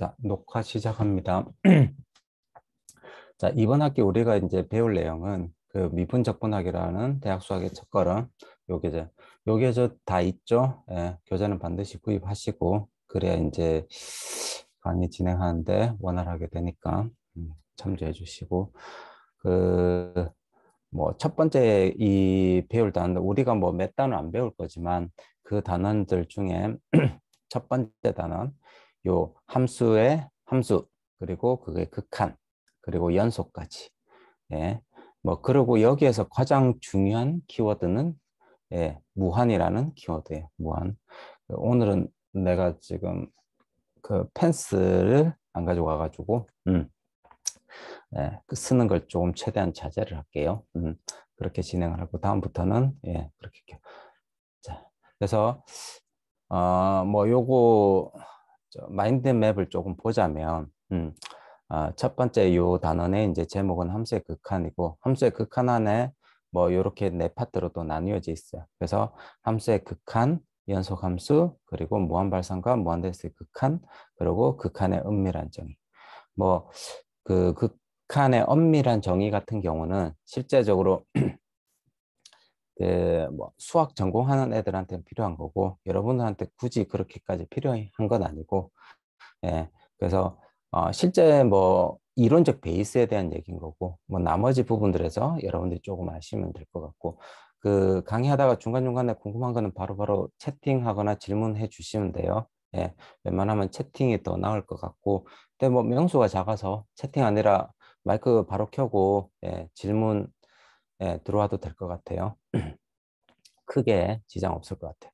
자, 녹화 시작합니다. 자, 이번 학기 우리가 이제 배울 내용은 그 미분 적분학이라는 대학 수학의 첫 걸음, 요게 이제 요게저 다 있죠? 예, 교재는 반드시 구입하시고, 그래야 이제 강의 진행하는데 원활하게 되니까 음, 참조해 주시고, 그, 뭐, 첫 번째 이 배울 단어, 우리가 뭐 몇 단어 안 배울 거지만, 그 단원들 중에 첫 번째 단원, 요 함수의 함수 그리고 그게 극한 그리고 연속까지 예. 뭐 그리고 여기에서 가장 중요한 키워드는 예, 무한이라는 키워드예요. 무한. 오늘은 내가 지금 그 펜스를 안 가지고 와가지고 음. 예, 그 쓰는 걸 조금 최대한 자제를 할게요. 음, 그렇게 진행을 하고 다음부터는 예, 그렇게 자, 그래서 어, 뭐 요거 마인드맵을 조금 보자면 음, 아, 첫 번째 요 단원의 이제 제목은 함수의 극한이고 함수의 극한 안에 뭐 이렇게 네 파트로 또 나뉘어져 있어요. 그래서 함수의 극한, 연속 함수, 그리고 무한 발산과 무한 대수의 극한, 그리고 극한의 은밀한 정의. 뭐 그 극한의 엄밀한 정의 같은 경우는 실제적으로 그뭐 수학 전공하는 애들한테는 필요한 거고 여러분들한테 굳이 그렇게까지 필요한 건 아니고 예, 그래서 어, 실제 뭐 이론적 베이스에 대한 얘기인 거고 뭐 나머지 부분들에서 여러분들이 조금 아시면 될 것 같고 그 강의하다가 중간중간에 궁금한 거는 바로바로 바로 채팅하거나 질문해 주시면 돼요. 예, 웬만하면 채팅이 더 나을 것 같고 근데 뭐 명수가 작아서 채팅 아니라 마이크 바로 켜고 예, 질문 예, 들어와도 될 것 같아요. 크게 지장 없을 것 같아요.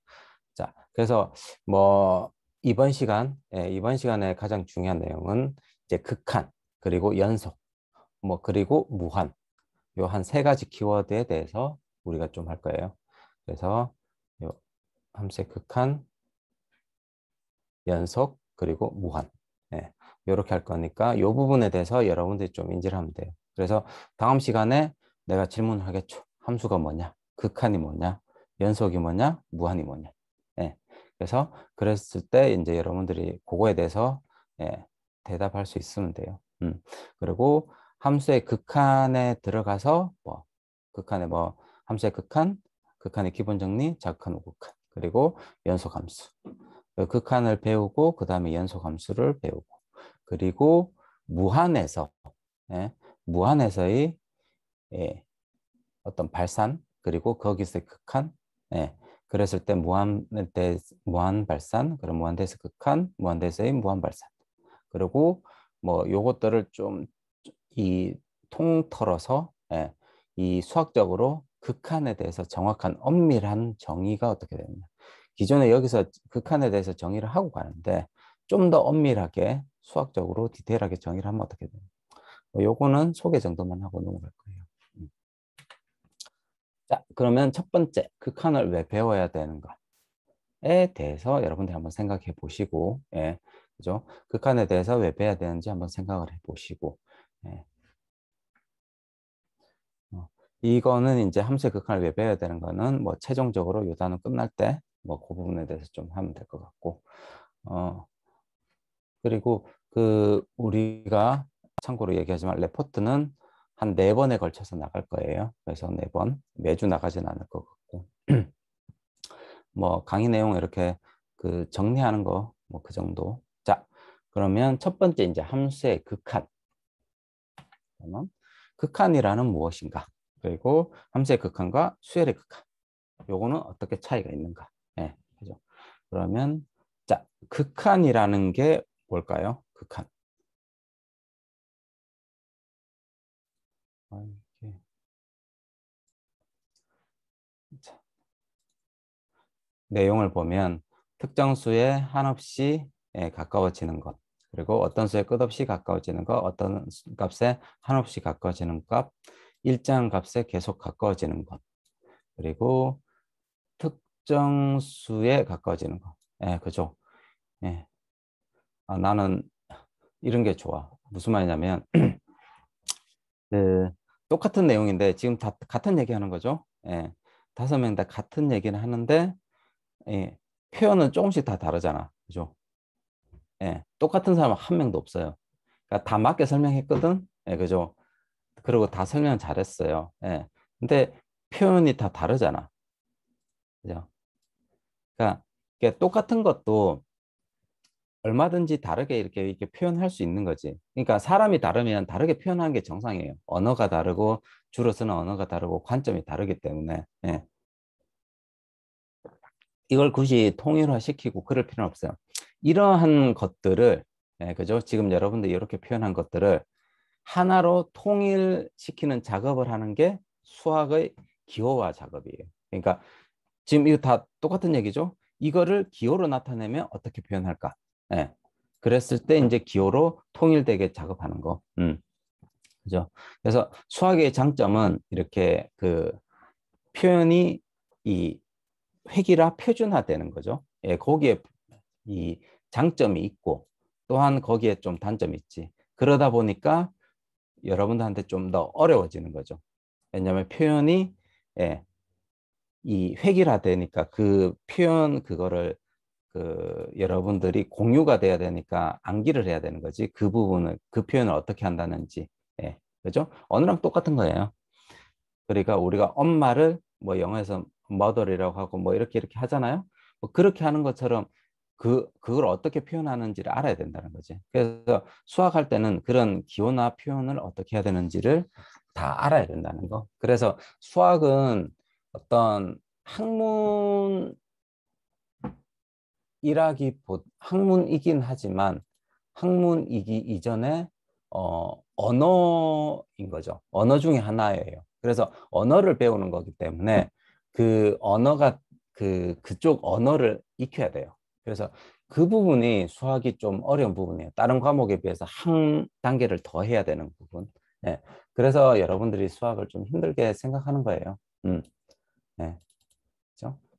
자, 그래서 뭐 이번 시간, 예, 이번 시간에 가장 중요한 내용은 이제 극한 그리고 연속, 뭐 그리고 무한 요 한 세 가지 키워드에 대해서 우리가 좀 할 거예요. 그래서 요 함수 극한, 연속 그리고 무한. 예, 요렇게 할 거니까 요 부분에 대해서 여러분들이 좀 인지를 하면 돼요. 그래서 다음 시간에 내가 질문을 하겠죠. 함수가 뭐냐? 극한이 뭐냐? 연속이 뭐냐? 무한이 뭐냐? 예. 그래서 그랬을 때 이제 여러분들이 그거에 대해서 예, 대답할 수 있으면 돼요. 음. 그리고 함수의 극한에 들어가서 뭐 극한의 뭐 함수의 극한, 극한의 기본 정리, 작극한, 우극한 그리고 연속 함수. 그 극한을 배우고 그 다음에 연속 함수를 배우고 그리고 무한에서 예, 무한에서의 예, 어떤 발산 그리고 거기서 극한 예, 그랬을 때 무한 대 무한 발산 그럼 무한대에서 극한 무한대에서의 무한 발산 그리고 뭐 요것들을 좀 이 통털어서 예, 이 수학적으로 극한에 대해서 정확한 엄밀한 정의가 어떻게 되느냐 기존에 여기서 극한에 대해서 정의를 하고 가는데 좀 더 엄밀하게 수학적으로 디테일하게 정의를 하면 어떻게 되냐 뭐 요거는 소개 정도만 하고 넘어갈 거예요. 자, 그러면 첫 번째 극한을 그 왜 배워야 되는가에 대해서 여러분들 한번 생각해 보시고, 예, 그죠? 극한에 그 대해서 왜 배워야 되는지 한번 생각을 해 보시고, 예. 어, 이거는 이제 함수의 극한을 그 왜 배워야 되는 거는 뭐 최종적으로 요단은 끝날 때 뭐 그 부분에 대해서 좀 하면 될 것 같고, 어, 그리고 그 우리가 참고로 얘기하지만 레포트는 한네 번에 걸쳐서 나갈 거예요. 그래서 네 번 매주 나가진 않을 것 같고 뭐 강의 내용 이렇게 그 정리하는 거 뭐 그 정도. 자 그러면 첫 번째 이제 함수의 극한. 그러면 극한이라는 무엇인가? 그리고 함수의 극한과 수열의 극한. 요거는 어떻게 차이가 있는가? 예, 네, 그죠? 그러면 자 극한이라는 게 뭘까요? 극한. 아, 이게. 자. 내용을 보면 특정 수에 한없이 예, 가까워지는 것 그리고 어떤 수에 끝없이 가까워지는 것 어떤 값에 한없이 가까워지는 값 일정 값에 계속 가까워지는 것 그리고 특정 수에 가까워지는 것 예, 그죠 예. 아, 나는 이런 게 좋아 무슨 말이냐면 그 똑같은 내용인데 지금 다 같은 얘기하는 거죠. 예. 다섯 명 다 같은 얘기를 하는데 예. 표현은 조금씩 다 다르잖아. 그죠? 예. 똑같은 사람은 한 명도 없어요. 그러니까 다 맞게 설명했거든. 예, 그죠? 그리고 다 설명 잘했어요. 예. 근데 표현이 다 다르잖아. 그죠? 그러니까 똑같은 것도 얼마든지 다르게 이렇게, 이렇게 표현할 수 있는 거지. 그러니까 사람이 다르면 다르게 표현하는 게 정상이에요. 언어가 다르고 주로 쓰는 언어가 다르고 관점이 다르기 때문에 예. 이걸 굳이 통일화시키고 그럴 필요는 없어요. 이러한 것들을 예, 그죠? 지금 여러분들 이렇게 표현한 것들을 하나로 통일시키는 작업을 하는 게 수학의 기호화 작업이에요. 그러니까 지금 이거 다 똑같은 얘기죠. 이거를 기호로 나타내면 어떻게 표현할까? 예. 그랬을 때 이제 기호로 통일되게 작업하는 거. 음. 그죠? 그래서 수학의 장점은 이렇게 그 표현이 이 획일화 표준화되는 거죠. 예, 거기에 이 장점이 있고 또한 거기에 좀 단점이 있지. 그러다 보니까 여러분들한테 좀 더 어려워지는 거죠. 왜냐하면 표현이 예, 이 획일화되니까 그 표현 그거를 그 여러분들이 공유가 돼야 되니까 암기를 해야 되는 거지 그 부분을 그 표현을 어떻게 한다는지 예 그죠 언어랑 똑같은 거예요 그러니까 우리가 엄마를 뭐 영어에서 mother이라고 하고 뭐 이렇게 이렇게 하잖아요 뭐 그렇게 하는 것처럼 그 그걸 어떻게 표현하는지를 알아야 된다는 거지 그래서 수학할 때는 그런 기호나 표현을 어떻게 해야 되는지를 다 알아야 된다는 거 그래서 수학은 어떤 학문 일하기 학문이긴 하지만 학문이기 이전에 어, 언어인 거죠. 언어 중에 하나예요. 그래서 언어를 배우는 거기 때문에 그 언어가 그 그쪽 언어를 익혀야 돼요. 그래서 그 부분이 수학이 좀 어려운 부분이에요. 다른 과목에 비해서 한 단계를 더 해야 되는 부분. 예. 그래서 여러분들이 수학을 좀 힘들게 생각하는 거예요. 음. 예.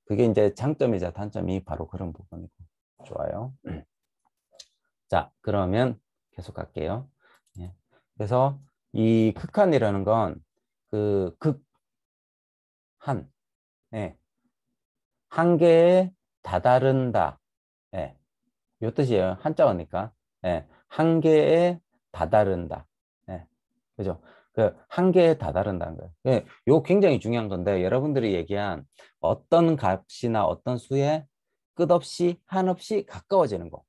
그게 이제 장점이자 단점이 바로 그런 부분이고 좋아요. 자 그러면 계속 갈게요. 예. 그래서 이 극한이라는 건 그 극한 예. 한계에 다다른다. 예. 요 뜻이에요. 한자어니까. 예. 한계에 다다른다. 예. 그죠? 그 한계에 다다른다는 거예요. 예, 요 굉장히 중요한 건데 여러분들이 얘기한 어떤 값이나 어떤 수에 끝없이 한없이 가까워지는 거.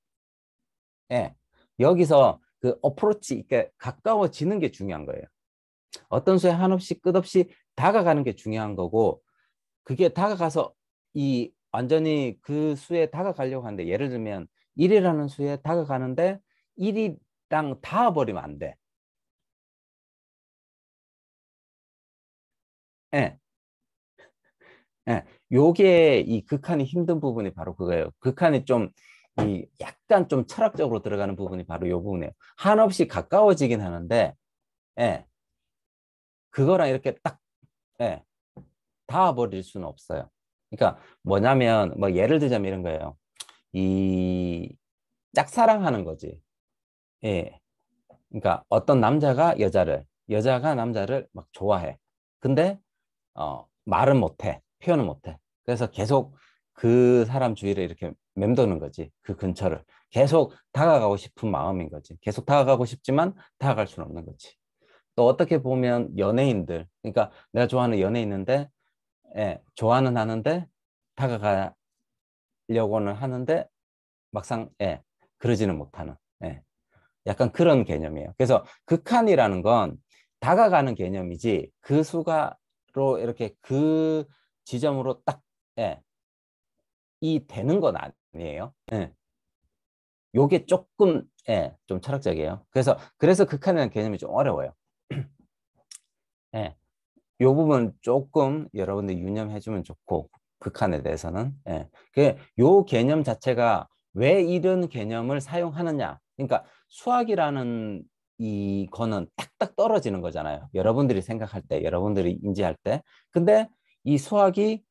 예. 여기서 그 어프로치 그러니까 가까워지는 게 중요한 거예요. 어떤 수에 한없이 끝없이 다가가는 게 중요한 거고 그게 다가가서 이 완전히 그 수에 다가가려고 하는데 예를 들면 일이라는 수에 다가가는데 일이랑 닿아버리면 안 돼. 예. 예. 요게 이 극한이 힘든 부분이 바로 그거예요. 극한이 좀이 약간 좀 철학적으로 들어가는 부분이 바로 요 부분이에요. 한없이 가까워지긴 하는데 예. 그거랑 이렇게 딱 예. 닿아 버릴 수는 없어요. 그러니까 뭐냐면 뭐 예를 들자면 이런 거예요. 이 짝사랑하는 거지. 예. 그러니까 어떤 남자가 여자를 여자가 남자를 막 좋아해. 근데 어, 말은 못해, 표현은 못해. 그래서 계속 그 사람 주위를 이렇게 맴도는 거지, 그 근처를. 계속 다가가고 싶은 마음인 거지. 계속 다가가고 싶지만 다가갈 수는 없는 거지. 또 어떻게 보면 연예인들, 그러니까 내가 좋아하는 연예인인데, 예, 좋아는 하는데 다가가려고는 하는데 막상 예, 그러지는 못하는. 예. 약간 그런 개념이에요. 그래서 극한이라는 건 다가가는 개념이지 그 수가 로 이렇게 그 지점으로 딱, 예, 이 되는 건 아니에요. 예. 요게 조금, 예, 좀 철학적이에요. 그래서, 그래서 극한이라는 개념이 좀 어려워요. 예. 요 부분 조금 여러분들 유념해주면 좋고, 극한에 대해서는. 예. 그요 개념 자체가 왜 이런 개념을 사용하느냐. 그러니까 수학이라는 이거는 딱딱 떨어지는 거잖아요. 여러분들이 생각할 때, 여러분들이 인지할 때. 근데 이 수학이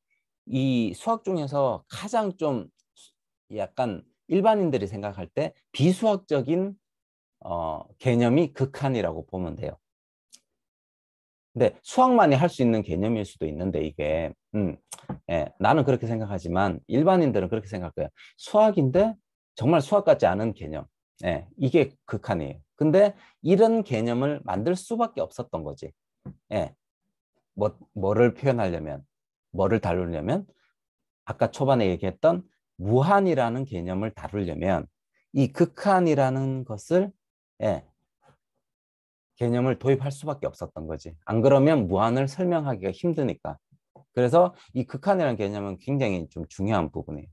이 수학 중에서 가장 좀 약간 일반인들이 생각할 때 비수학적인 어, 개념이 극한이라고 보면 돼요. 근데 수학만이 할 수 있는 개념일 수도 있는데 이게 음, 예, 나는 그렇게 생각하지만 일반인들은 그렇게 생각해요. 수학인데 정말 수학 같지 않은 개념. 예, 이게 극한이에요. 근데 이런 개념을 만들 수밖에 없었던 거지. 예. 뭐, 뭐를 표현하려면, 뭐를 다루려면, 아까 초반에 얘기했던 무한이라는 개념을 다루려면, 이 극한이라는 것을, 예, 개념을 도입할 수밖에 없었던 거지. 안 그러면 무한을 설명하기가 힘드니까. 그래서 이 극한이라는 개념은 굉장히 좀 중요한 부분이에요.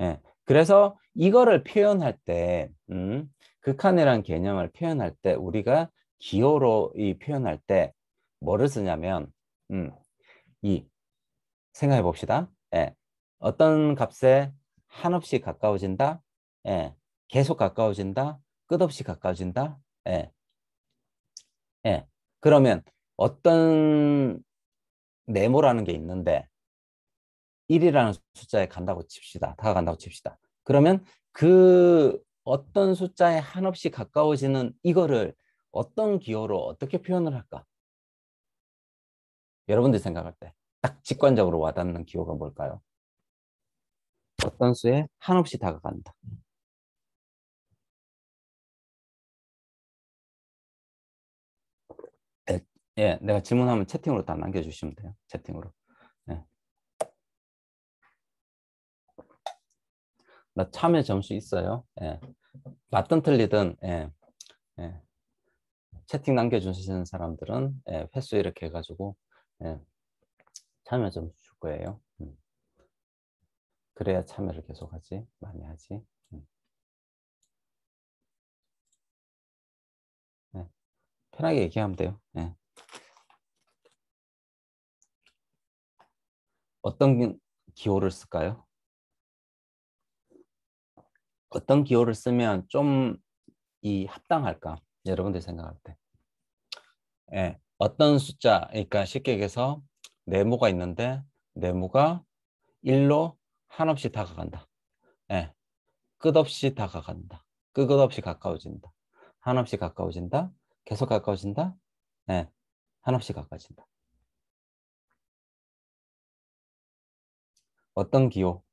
예. 그래서 이거를 표현할 때, 음, 극한이라는 개념을 표현할 때 우리가 기호로 이 표현할 때 뭐를 쓰냐면 음, 이 생각해 봅시다. 예. 어떤 값에 한없이 가까워진다. 예. 계속 가까워진다. 끝없이 가까워진다. 예. 예. 그러면 어떤 네모라는 게 있는데 1이라는 숫자에 간다고 칩시다. 다간다고 칩시다. 그러면 그 어떤 숫자에 한없이 가까워지는 이거를 어떤 기호로 어떻게 표현을 할까? 여러분들 생각할 때 딱 직관적으로 와닿는 기호가 뭘까요? 어떤 수에 한없이 다가간다. 네, 예, 내가 질문하면 채팅으로 다 남겨주시면 돼요. 채팅으로. 예. 나 참여 점수 있어요. 예. 맞든 틀리든 예, 예. 채팅 남겨주시는 사람들은 예, 횟수 이렇게 해가지고 예, 참여 좀 줄 거예요. 음. 그래야 참여를 계속하지 많이 하지. 음. 예, 편하게 얘기하면 돼요. 예. 어떤 기호를 쓸까요? 어떤 기호를 쓰면 좀 이 합당할까? 여러분들 생각할 때. 예, 어떤 숫자, 그러니까 쉽게 얘기해서 네모가 있는데 네모가 1로 한없이 다가간다. 예, 끝없이 다가간다. 끝없이 가까워진다. 한없이 가까워진다. 계속 가까워진다. 예, 한없이 가까워진다. 어떤 기호?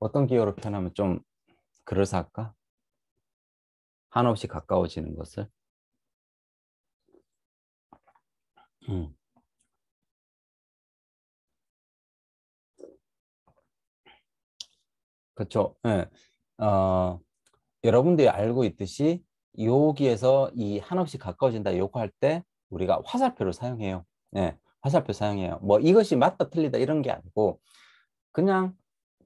어떤 기호로 표현하면 좀 그럴싸할까? 한없이 가까워지는 것을 음. 그렇죠. 어, 여러분들이 알고 있듯이 여기에서 이 한없이 가까워진다 요구할 때 우리가 화살표를 사용해요. 네. 화살표 사용해요. 뭐 이것이 맞다 틀리다 이런 게 아니고 그냥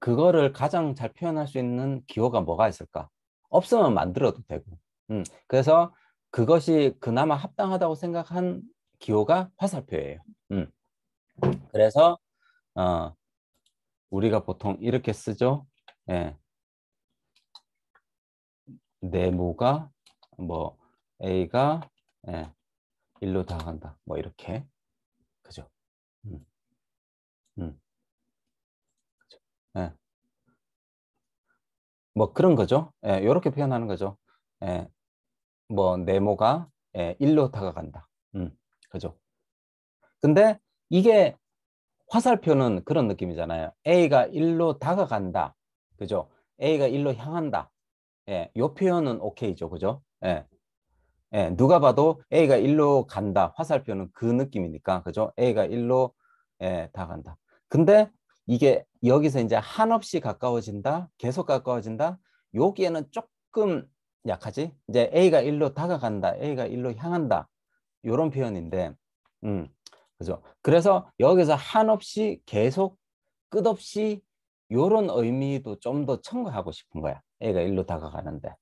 그거를 가장 잘 표현할 수 있는 기호가 뭐가 있을까? 없으면 만들어도 되고. 음, 그래서 그것이 그나마 합당하다고 생각한 기호가 화살표예요. 음. 그래서 어, 우리가 보통 이렇게 쓰죠. 예. 네모가 뭐 A가 예, 일로 다 간다. 뭐 이렇게. 그죠? 음. 음. 예. 뭐 그런 거죠. 예, 이렇게 표현하는 거죠. 예, 뭐 네모가 예, 1로 다가간다. 음, 그죠. 근데 이게 화살표는 그런 느낌이잖아요. A가 일로 다가간다. 그죠? A가 일로 향한다. 예, 요 표현은 오케이죠. 그죠? 예. 예, 누가 봐도 A가 일로 간다. 화살표는 그 느낌이니까. 그죠? A가 일로 예, 다가간다. 근데 이게 여기서 이제 한없이 가까워진다, 계속 가까워진다. 여기에는 조금 약하지. 이제 A가 1로 다가간다, A가 1로 향한다. 이런 표현인데, 음, 그죠. 그래서 여기서 한없이 계속 끝없이 이런 의미도 좀 더 첨가하고 싶은 거야. A가 1로 다가가는데.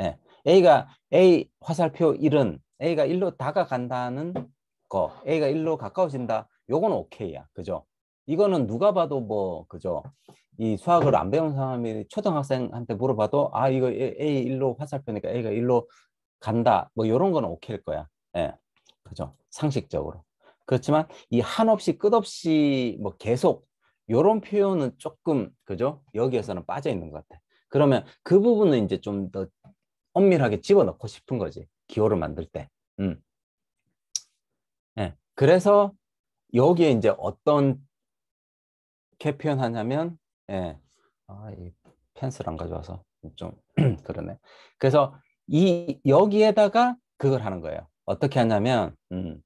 예. A가 A 화살표 1은 A가 1로 다가간다는 거, A가 1로 가까워진다. 요건 오케이야. 그죠? 이거는 누가 봐도 뭐 그죠 이 수학을 안 배운 사람이 초등학생한테 물어봐도 아 이거 A 일로 화살표니까 A가 일로 간다 뭐 이런 거는 오케이일 거야 예 그죠 상식적으로 그렇지만 이 한없이 끝없이 뭐 계속 요런 표현은 조금 그죠 여기에서는 빠져 있는 것 같아 그러면 그 부분은 이제 좀 더 엄밀하게 집어넣고 싶은 거지 기호를 만들 때 음. 예. 그래서 여기에 이제 어떤 어떻게 표현하냐면 예. 아, 이 펜슬 안 가져와서 좀 그러네. 그래서 이 여기에다가 그걸 하는 거예요. 어떻게 하냐면 음,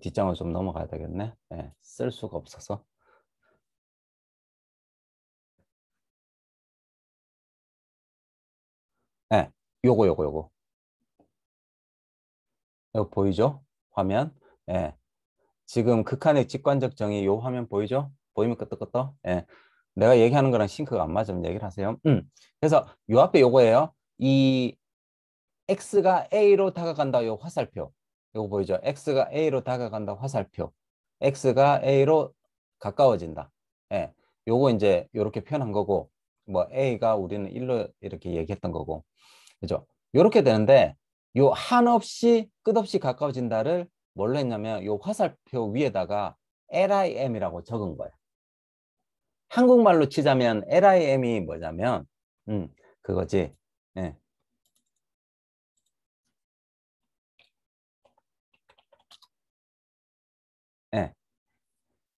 뒷장을 좀 넘어가야 되겠네. 예, 쓸 수가 없어서. 예, 요거 요거 요거. 요 보이죠? 화면. 예. 지금 극한의 직관적 정의 요 화면 보이죠? 보이면 끄떡끄떡? 예. 내가 얘기하는 거랑 싱크가 안 맞으면 얘기를 하세요. 음. 그래서 요 앞에 요거예요. 이 x가 a로 다가간다 요 화살표. 요거 보이죠? x가 a로 다가간다 화살표. x가 a로 가까워진다. 예. 요거 이제 요렇게 표현한 거고 뭐 a가 우리는 일로 이렇게 얘기했던 거고. 그죠? 요렇게 되는데 요 한없이 끝없이 가까워진다를 뭘로 했냐면 요 화살표 위에다가 LIM이라고 적은 거예요. 한국말로 치자면 LIM이 뭐냐면 음, 그거지. 예. 예.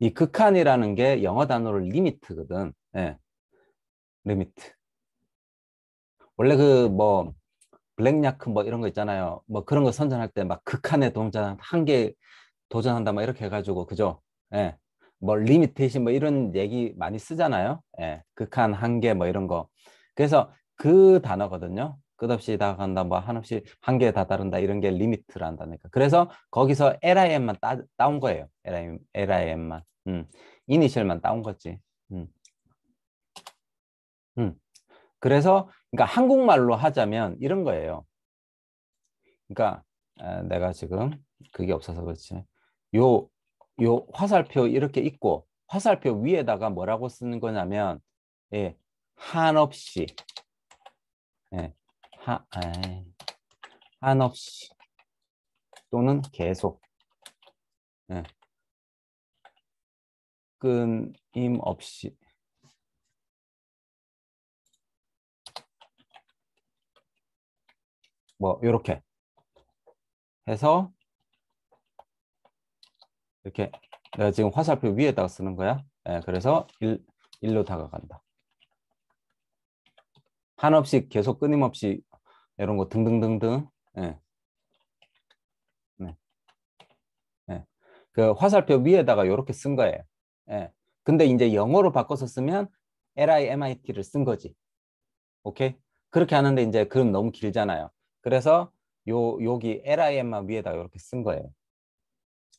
이 극한이라는 게 영어 단어로 리미트거든. 예. 리미트. 원래 그 뭐 블랙야크 뭐 이런 거 있잖아요. 뭐 그런 거 선전할 때 막 극한의 동작 한개 도전한다 막 이렇게 해가지고 그죠? 예. 뭐 리미테이션 뭐 이런 얘기 많이 쓰잖아요. 예, 극한 한계 뭐 이런 거. 그래서 그 단어거든요. 끝없이 다간다뭐 한없이 한계에 다다른다 이런 게리미트란는 단어니까. 그래서 거기서 LIM만 따, 따온 거예요. LIM, LIM만. 음, 이니셜만 따온 거지. 음. 음. 그래서 그러니까 한국말로 하자면 이런 거예요. 그러니까 에, 아, 내가 지금 그게 없어서 그렇지. 요요 화살표 이렇게 있고 화살표 위에다가 뭐라고 쓰는 거냐면 예, 한없이 예, 하, 에이, 아, 한없이 또는 계속 예, 끊임없이 뭐 이렇게 해서 이렇게 내가 지금 화살표 위에다가 쓰는 거야. 예, 그래서 1, 1로 다가간다. 한없이 계속 끊임없이 이런 거 등등등등. 예. 네. 예. 그 화살표 위에다가 이렇게 쓴 거예요. 예. 근데 이제 영어로 바꿔서 쓰면 LIMIT를 쓴 거지. 오케이? 그렇게 하는데 이제 그럼 너무 길잖아요. 그래서 요 여기 LIM만 위에다 가 이렇게 쓴 거예요.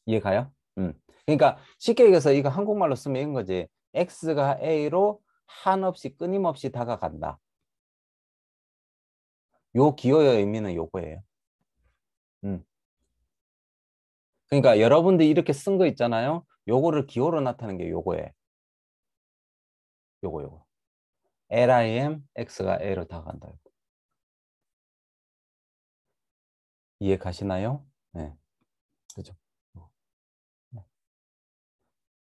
이해 가요? 그러니까 쉽게 얘기해서 이거 한국말로 쓰면 이런 거지. X가 A로 한없이 끊임없이 다가간다. 요 기호의 의미는 요거예요. 음. 그러니까 여러분들이 이렇게 쓴 거 있잖아요. 요거를 기호로 나타낸 게 요거예요. 요거 요거. LIM X가 A로 다가간다. 이해 가시나요? 네. 그죠?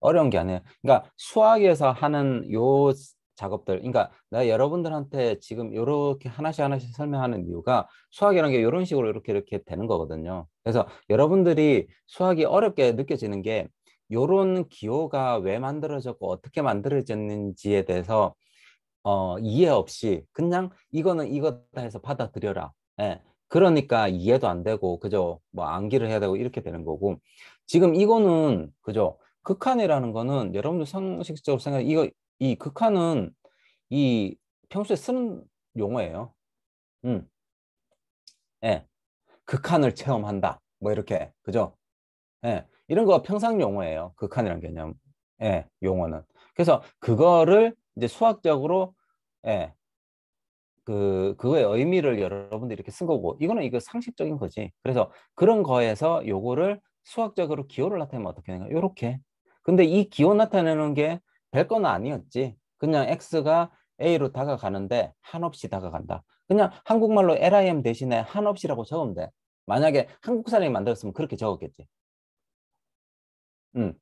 어려운 게 아니에요. 그러니까 수학에서 하는 요 작업들, 그러니까 내가 여러분들한테 지금 이렇게 하나씩 하나씩 설명하는 이유가 수학이라는 게 이런 식으로 이렇게 이렇게 되는 거거든요. 그래서 여러분들이 수학이 어렵게 느껴지는 게 요런 기호가 왜 만들어졌고 어떻게 만들어졌는지에 대해서 어, 이해 없이 그냥 이거는 이거다 해서 받아들여라. 예. 그러니까 이해도 안 되고 그죠 뭐 암기를 해야 되고 이렇게 되는 거고 지금 이거는 그죠 극한이라는 거는 여러분들 상식적으로 생각 이거 이 극한은 이 평소에 쓰는 용어예요. 음, 예, 극한을 체험한다. 뭐 이렇게 그죠? 예, 이런 거 평상 용어예요. 극한이란 개념, 예, 용어는. 그래서 그거를 이제 수학적으로 예, 그 그거의 의미를 여러분들이 이렇게 쓴 거고 이거는 이거 상식적인 거지. 그래서 그런 거에서 요거를 수학적으로 기호를 나타내면 어떻게 되는가? 요렇게 근데 이 기호 나타내는 게 별건 아니었지. 그냥 X가 A로 다가가는데 한없이 다가간다. 그냥 한국말로 LIM 대신에 한없이라고 적으면 돼. 만약에 한국 사람이 만들었으면 그렇게 적었겠지. 음.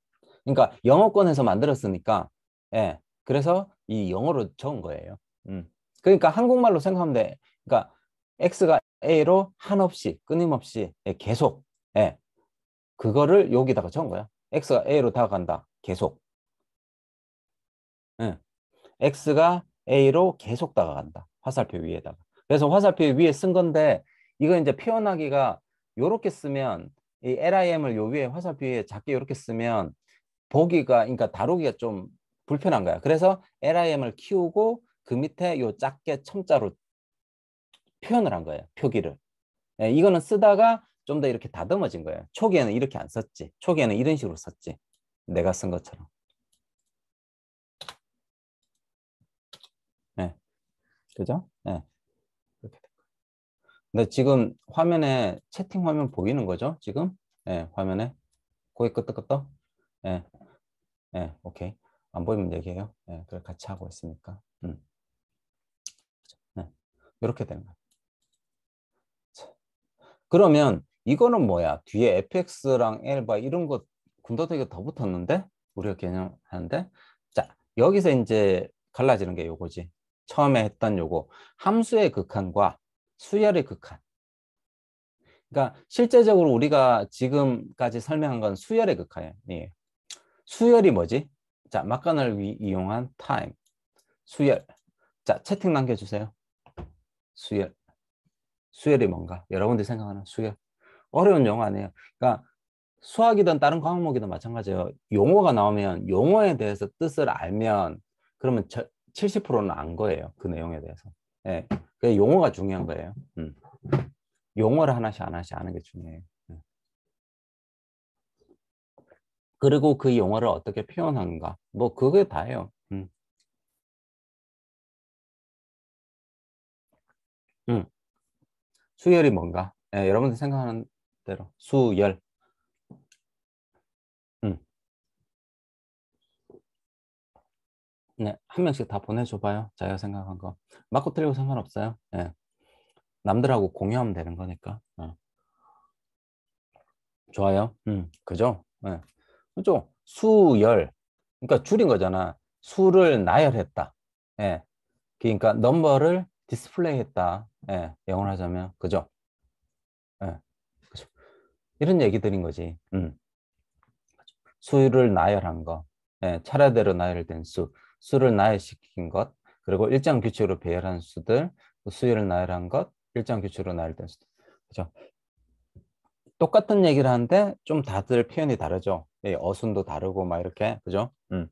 그러니까 영어권에서 만들었으니까 예. 그래서 이 영어로 적은 거예요. 음. 그러니까 한국말로 생각하면 돼. 그러니까 X가 A로 한없이 끊임없이 예, 계속 예. 그거를 여기다가 적은 거야. x가 a로 다가간다. 계속. 응. x가 a로 계속 다가간다. 화살표 위에다가. 그래서 화살표 위에 쓴 건데 이거 이제 표현하기가 요렇게 쓰면 이 lim을 요 위에 화살표 위에 작게 요렇게 쓰면 보기가 그러니까 다루기가 좀 불편한 거야. 그래서 lim을 키우고 그 밑에 요 작게 첨자로 표현을 한 거예요. 표기를. 예, 이거는 쓰다가 좀더 이렇게 다듬어진 거예요. 초기에는 이렇게 안 썼지. 초기에는 이런 식으로 썼지. 내가 쓴 것처럼. 네. 그죠? 네. 근데 지금 화면에 채팅 화면 보이는 거죠? 지금? 네, 화면에. 거기 끄떡끄떡? 예. 예, 오케이. 안 보이면 얘기해요. 예, 그래 같이 하고 있으니까. 음. 네, 이렇게 되는 거예요. 그러면 이거는 뭐야? 뒤에 fx랑 l바 이런 거 군더더기가 더 붙었는데 우리가 개념하는데 자 여기서 이제 갈라지는 게 요거지. 처음에 했던 요거 함수의 극한과 수열의 극한. 그러니까 실제적으로 우리가 지금까지 설명한 건 수열의 극한이에요. 수열이 뭐지? 자, 막간을 위, 이용한 타임. 수열. 자, 채팅 남겨주세요. 수열. 수열이 뭔가? 여러분들이 생각하는 수열. 어려운 용어 아니에요. 그러니까 수학이든 다른 과목이든 마찬가지예요. 용어가 나오면 용어에 대해서 뜻을 알면 그러면 저, 70%는 안 거예요. 그 내용에 대해서. 예. 그 용어가 중요한 거예요. 음. 용어를 하나씩 하나씩 아는 게 중요해요. 음. 그리고 그 용어를 어떻게 표현하는가. 뭐 그게 다예요. 음. 음. 수열이 뭔가. 예, 여러분들 생각하는 대로 수열. 음. 네, 한 명씩 다 보내줘봐요. 자기가 생각한 거. 맞고 틀리고 상관없어요. 네. 남들하고 공유하면 되는 거니까. 네. 좋아요. 음, 그죠? 네. 그죠? 수열. 그러니까 줄인 거잖아. 수를 나열했다. 네. 그러니까 넘버를 디스플레이 했다. 예. 영어로 하자면. 그죠? 이런 얘기들인 거지. 음. 수를 나열한 거, 예, 차례대로 나열된 수, 수를 나열시킨 것, 그리고 일정 규칙으로 배열한 수들, 수요를 나열한 것, 일정 규칙으로 나열된 수들. 그죠? 똑같은 얘기를 하는데 좀 다들 표현이 다르죠. 예, 어순도 다르고 막 이렇게 그죠? 음.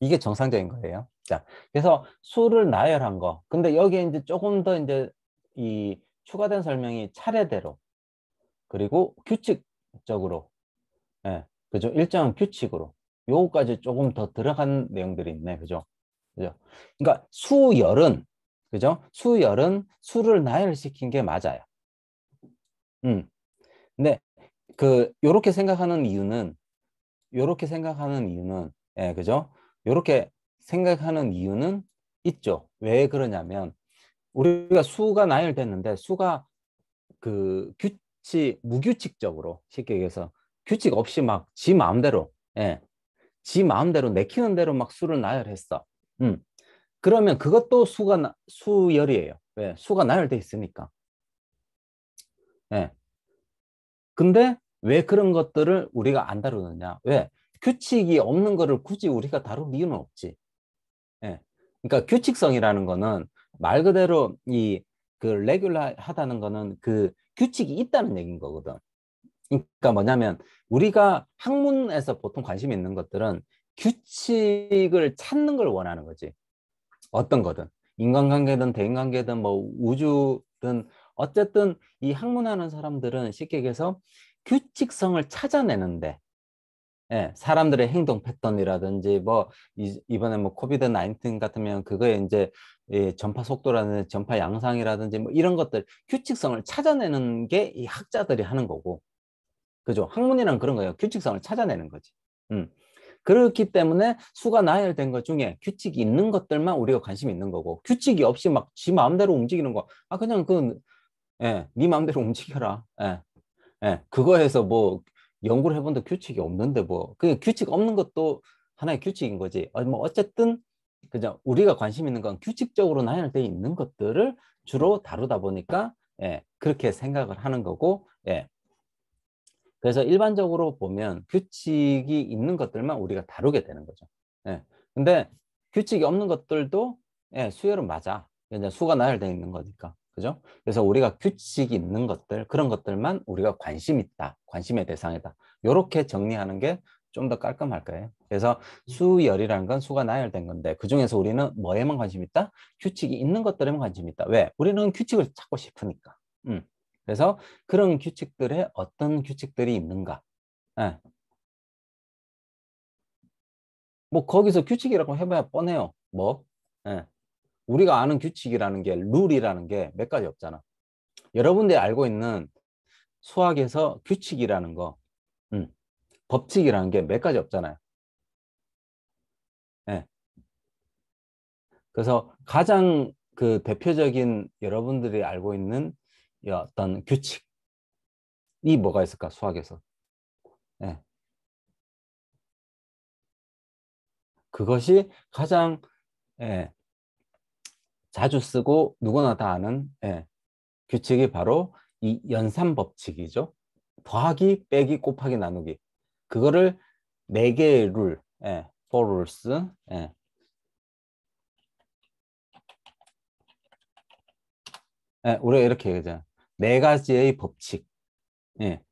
이게 정상적인 거예요. 자, 그래서 수를 나열한 거. 근데 여기에 이제 조금 더 이제 이 추가된 설명이 차례대로 그리고 규칙적으로 예, 그죠? 일정한 규칙으로 요거까지 조금 더 들어간 내용들이 있네. 그죠? 그죠? 그러니까 수열은 그죠? 수열은 수를 나열시킨 게 맞아요. 음. 근데 그 요렇게 생각하는 이유는 요렇게 생각하는 이유는 예, 그죠? 요렇게 생각하는 이유는 있죠. 왜 그러냐면 우리가 수가 나열됐는데 수가 그 규, 시 무규칙적으로 쉽게 얘기해서 규칙 없이 막 지 마음대로 예. 지 마음대로 내키는 대로 막 수를 나열했어. 음. 그러면 그것도 수가 나, 수열이에요. 왜? 수가 나열돼 있으니까. 예. 근데 왜 그런 것들을 우리가 안 다루느냐? 왜? 규칙이 없는 거를 굳이 우리가 다룰 이유는 없지. 예. 그러니까 규칙성이라는 거는 말 그대로 이 그 레귤러 하다는 거는 그 규칙이 있다는 얘기인 거거든. 그러니까 뭐냐면 우리가 학문에서 보통 관심 있는 것들은 규칙을 찾는 걸 원하는 거지. 어떤 거든 인간관계든 대인관계든 뭐 우주든 어쨌든 이 학문하는 사람들은 쉽게 얘기해서 규칙성을 찾아내는데 예, 사람들의 행동 패턴이라든지 뭐 이, 이번에 뭐 코비드 나인틴 같으면 그거에 이제 예, 전파 속도라든지 전파 양상이라든지 뭐 이런 것들 규칙성을 찾아내는 게 이 학자들이 하는 거고 그죠 학문이란 그런 거예요 규칙성을 찾아내는 거지 음. 그렇기 때문에 수가 나열된 것 중에 규칙이 있는 것들만 우리가 관심이 있는 거고 규칙이 없이 막 지 마음대로 움직이는 거아 그냥 그 예, 네 마음대로 움직여라 예, 예, 그거에서 뭐 연구를 해본데 규칙이 없는데 뭐그 규칙 없는 것도 하나의 규칙인 거지. 아, 뭐 어쨌든 그냥 우리가 관심 있는 건 규칙적으로 나열되어 있는 것들을 주로 다루다 보니까 예, 그렇게 생각을 하는 거고 예. 그래서 일반적으로 보면 규칙이 있는 것들만 우리가 다루게 되는 거죠. 예. 근데 규칙이 없는 것들도 예, 수열은 맞아. 왜냐 수가 나열되어 있는 거니까. 그죠? 그래서 우리가 규칙이 있는 것들, 그런 것들만 우리가 관심 있다, 관심의 대상이다. 이렇게 정리하는 게 좀 더 깔끔할 거예요. 그래서 수열이라는 건 수가 나열된 건데 그중에서 우리는 뭐에만 관심 있다? 규칙이 있는 것들에만 관심 있다. 왜? 우리는 규칙을 찾고 싶으니까. 음. 그래서 그런 규칙들에 어떤 규칙들이 있는가? 네. 뭐 거기서 규칙이라고 해봐야 뻔해요. 뭐? 네. 우리가 아는 규칙이라는 게 룰이라는 게 몇 가지 없잖아. 여러분들이 알고 있는 수학에서 규칙이라는 거, 음, 법칙이라는 게 몇 가지 없잖아요. 예. 네. 그래서 가장 그 대표적인 여러분들이 알고 있는 어떤 규칙이 뭐가 있을까 수학에서 네. 그것이 가장 네. 자주 쓰고 누구나 다 아는 예, 규칙이 바로 이 연산 법칙이죠. 더하기, 빼기, 곱하기, 나누기. 그거를 네 개의 룰, 예, for rules. 예. 예, 우리가 이렇게 얘기하잖네 가지의 법칙. 예.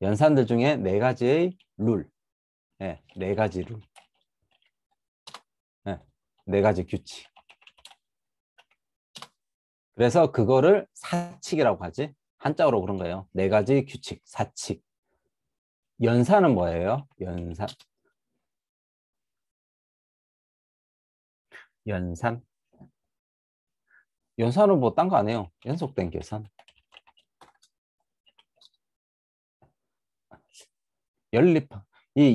연산들 중에 네 가지의 룰. 예, 네 가지 룰. 예, 네 가지 규칙. 그래서 그거를 사칙이라고 하지. 한자어로 그런 거예요. 네 가지 규칙, 사칙. 연산은 뭐예요? 연산. 연산. 연산은 뭐 딴 거아니에요 연속된 계산. 연립이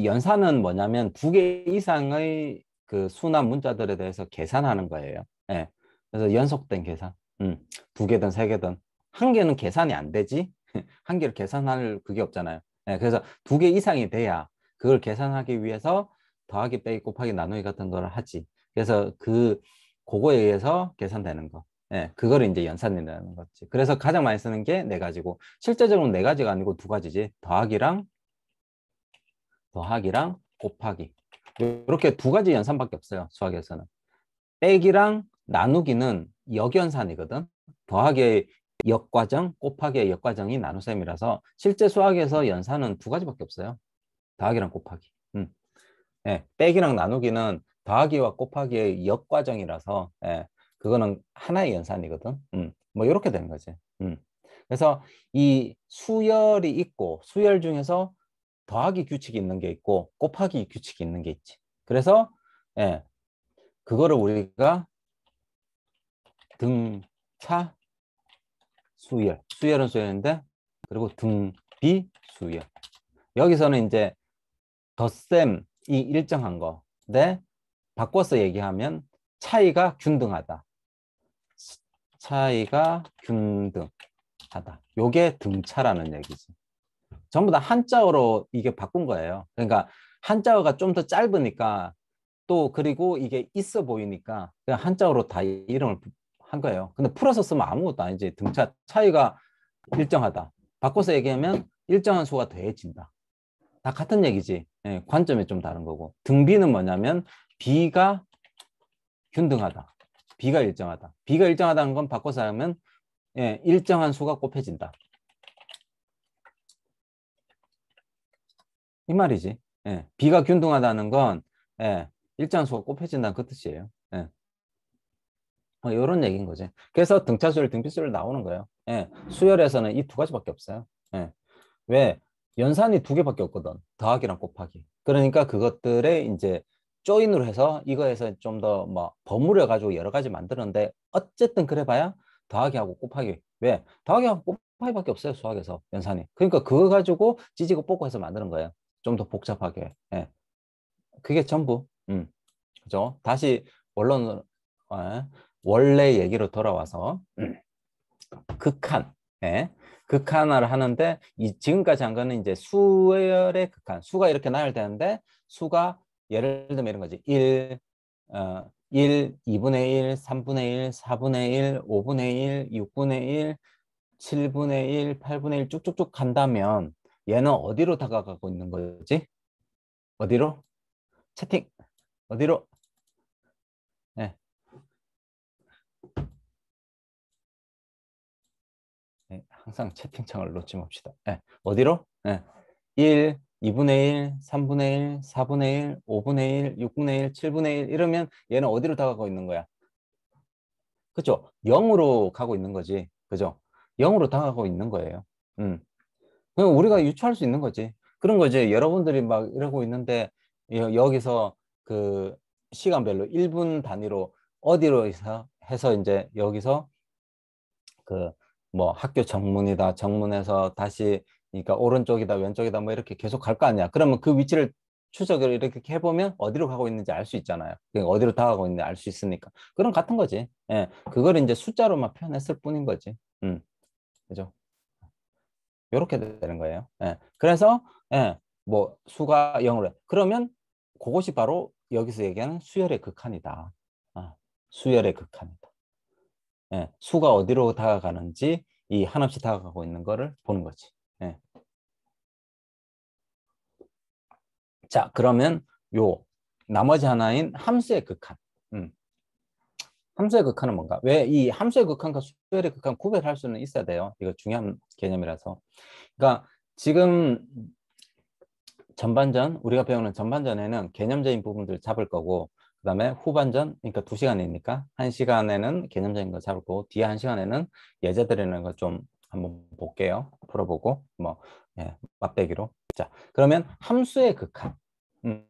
연산은 뭐냐면 두 개 이상의 그 수나 문자들에 대해서 계산하는 거예요. 예. 네. 그래서 연속된 계산. 음, 두 개든 세 개든 한 개는 계산이 안 되지 한 개를 계산할 그게 없잖아요. 네, 그래서 두 개 이상이 돼야 그걸 계산하기 위해서 더하기 빼기 곱하기 나누기 같은 걸 하지. 그래서 그 그거에 의해서 계산되는 거. 예, 그거를 이제 연산이라는 거지. 그래서 가장 많이 쓰는 게 네 가지고 실제적으로는 네 가지가 아니고 두 가지지. 더하기랑 더하기랑 곱하기. 이렇게 두 가지 연산밖에 없어요. 수학에서는. 빼기랑 나누기는 역연산이거든. 더하기의 역과정, 곱하기의 역과정이 나눗셈이라서 실제 수학에서 연산은 두 가지밖에 없어요. 더하기랑 곱하기. 음. 예, 빼기랑 나누기는 더하기와 곱하기의 역과정이라서 예, 그거는 하나의 연산이거든. 음. 뭐 이렇게 되는 거지. 음. 그래서 이 수열이 있고 수열 중에서 더하기 규칙이 있는 게 있고 곱하기 규칙이 있는 게 있지. 그래서 예, 그거를 우리가 등차 수열. 수열은 수열인데 그리고 등비 수열. 여기서는 이제 덧셈이 일정한 거. 네. 바꿔서 얘기하면 차이가 균등하다. 차이가 균등하다. 요게 등차라는 얘기지. 전부 다 한자어로 이게 바꾼 거예요. 그러니까 한자어가 좀 더 짧으니까 또 그리고 이게 있어 보이니까 그냥 한자어로 다 이름을 한 거예요. 근데 풀어서 쓰면 아무것도 아니지. 등차 차이가 일정하다. 바꿔서 얘기하면 일정한 수가 더해진다. 다 같은 얘기지. 예, 관점이 좀 다른 거고. 등비는 뭐냐면 비가 균등하다. 비가 일정하다. 비가 일정하다는 건 바꿔서 하면 예, 일정한 수가 곱해진다. 이 말이지. 예, 비가 균등하다는 건 예, 일정한 수가 곱해진다는 그 뜻이에요. 뭐 이런 얘기인 거지. 그래서 등차수열, 등비수열 나오는 거예요. 예. 수열에서는 이 두 가지밖에 없어요. 예. 왜? 연산이 두 개밖에 없거든. 더하기랑 곱하기. 그러니까 그것들의 이제 조인으로 해서 이거에서 좀 더뭐 버무려 가지고 여러 가지 만드는데 어쨌든 그래봐야 더하기하고 곱하기. 왜? 더하기하고 곱하기밖에 없어요 수학에서 연산이. 그러니까 그거 가지고 지지고 뽑고 해서 만드는 거예요. 좀 더 복잡하게. 예. 그게 전부. 음. 그죠? 다시 원론으로. 예. 원래 얘기로 돌아와서 음. 극한, 예, 극한화를 하는데 이 지금까지 한 거는 이제 수열의 극한, 수가 이렇게 나열되는데 수가 예를 들면 이런 거지. 1, 어, 1, 2분의 1, 3분의 1, 4분의 1, 5분의 1, 6분의 1, 7분의 1, 8분의 1 쭉쭉쭉 간다면 얘는 어디로 다가가고 있는 거지? 어디로? 채팅 어디로? 예, 항상 채팅창을 놓지 맙시다. 네, 어디로? 네, 예, 1, 2분의 1, 3분의 1, 4분의 1, 5분의 1, 6분의 1, 7분의 1 이러면 얘는 어디로 다가고 있는 거야? 그죠? 0으로 가고 있는 거지. 그죠? 0으로 다가고 있는 거예요. 음. 그냥 우리가 유추할 수 있는 거지. 그런 거지. 여러분들이 막 이러고 있는데 여기서 그 시간별로 1분 단위로 어디로 해서 이제 여기서 그뭐 학교 정문이다 정문에서 다시 그러니까 오른쪽이다 왼쪽이다 뭐 이렇게 계속 갈 거 아니야 그러면 그 위치를 추적을 이렇게 해보면 어디로 가고 있는지 알 수 있잖아요 그러니까 어디로 다가고 있는지 알 수 있으니까 그런 같은 거지 예 그걸 이제 숫자로만 표현했을 뿐인 거지 음 그죠 요렇게 되는 거예요 예 그래서 예뭐 수가 영으로 그러면 그것이 바로 여기서 얘기하는 수열의 극한이다 아, 수열의 극한이다 예, 수가 어디로 다가가는지 이 한없이 다가가고 있는 거를 보는 거지. 예. 자, 그러면 요 나머지 하나인 함수의 극한. 음. 함수의 극한은 뭔가? 왜 이 함수의 극한과 수열의 극한 구별할 수는 있어야 돼요. 이거 중요한 개념이라서. 그러니까 지금 전반전 우리가 배우는 전반전에는 개념적인 부분들 잡을 거고 그다음에 후반전 그러니까 두 시간이니까 한 시간에는 개념적인 거 잡고 뒤에 한 시간에는 예제드리는거좀 한번 볼게요. 풀어보고 뭐 예, 맞대기로. 자 그러면 함수의 극한. 음.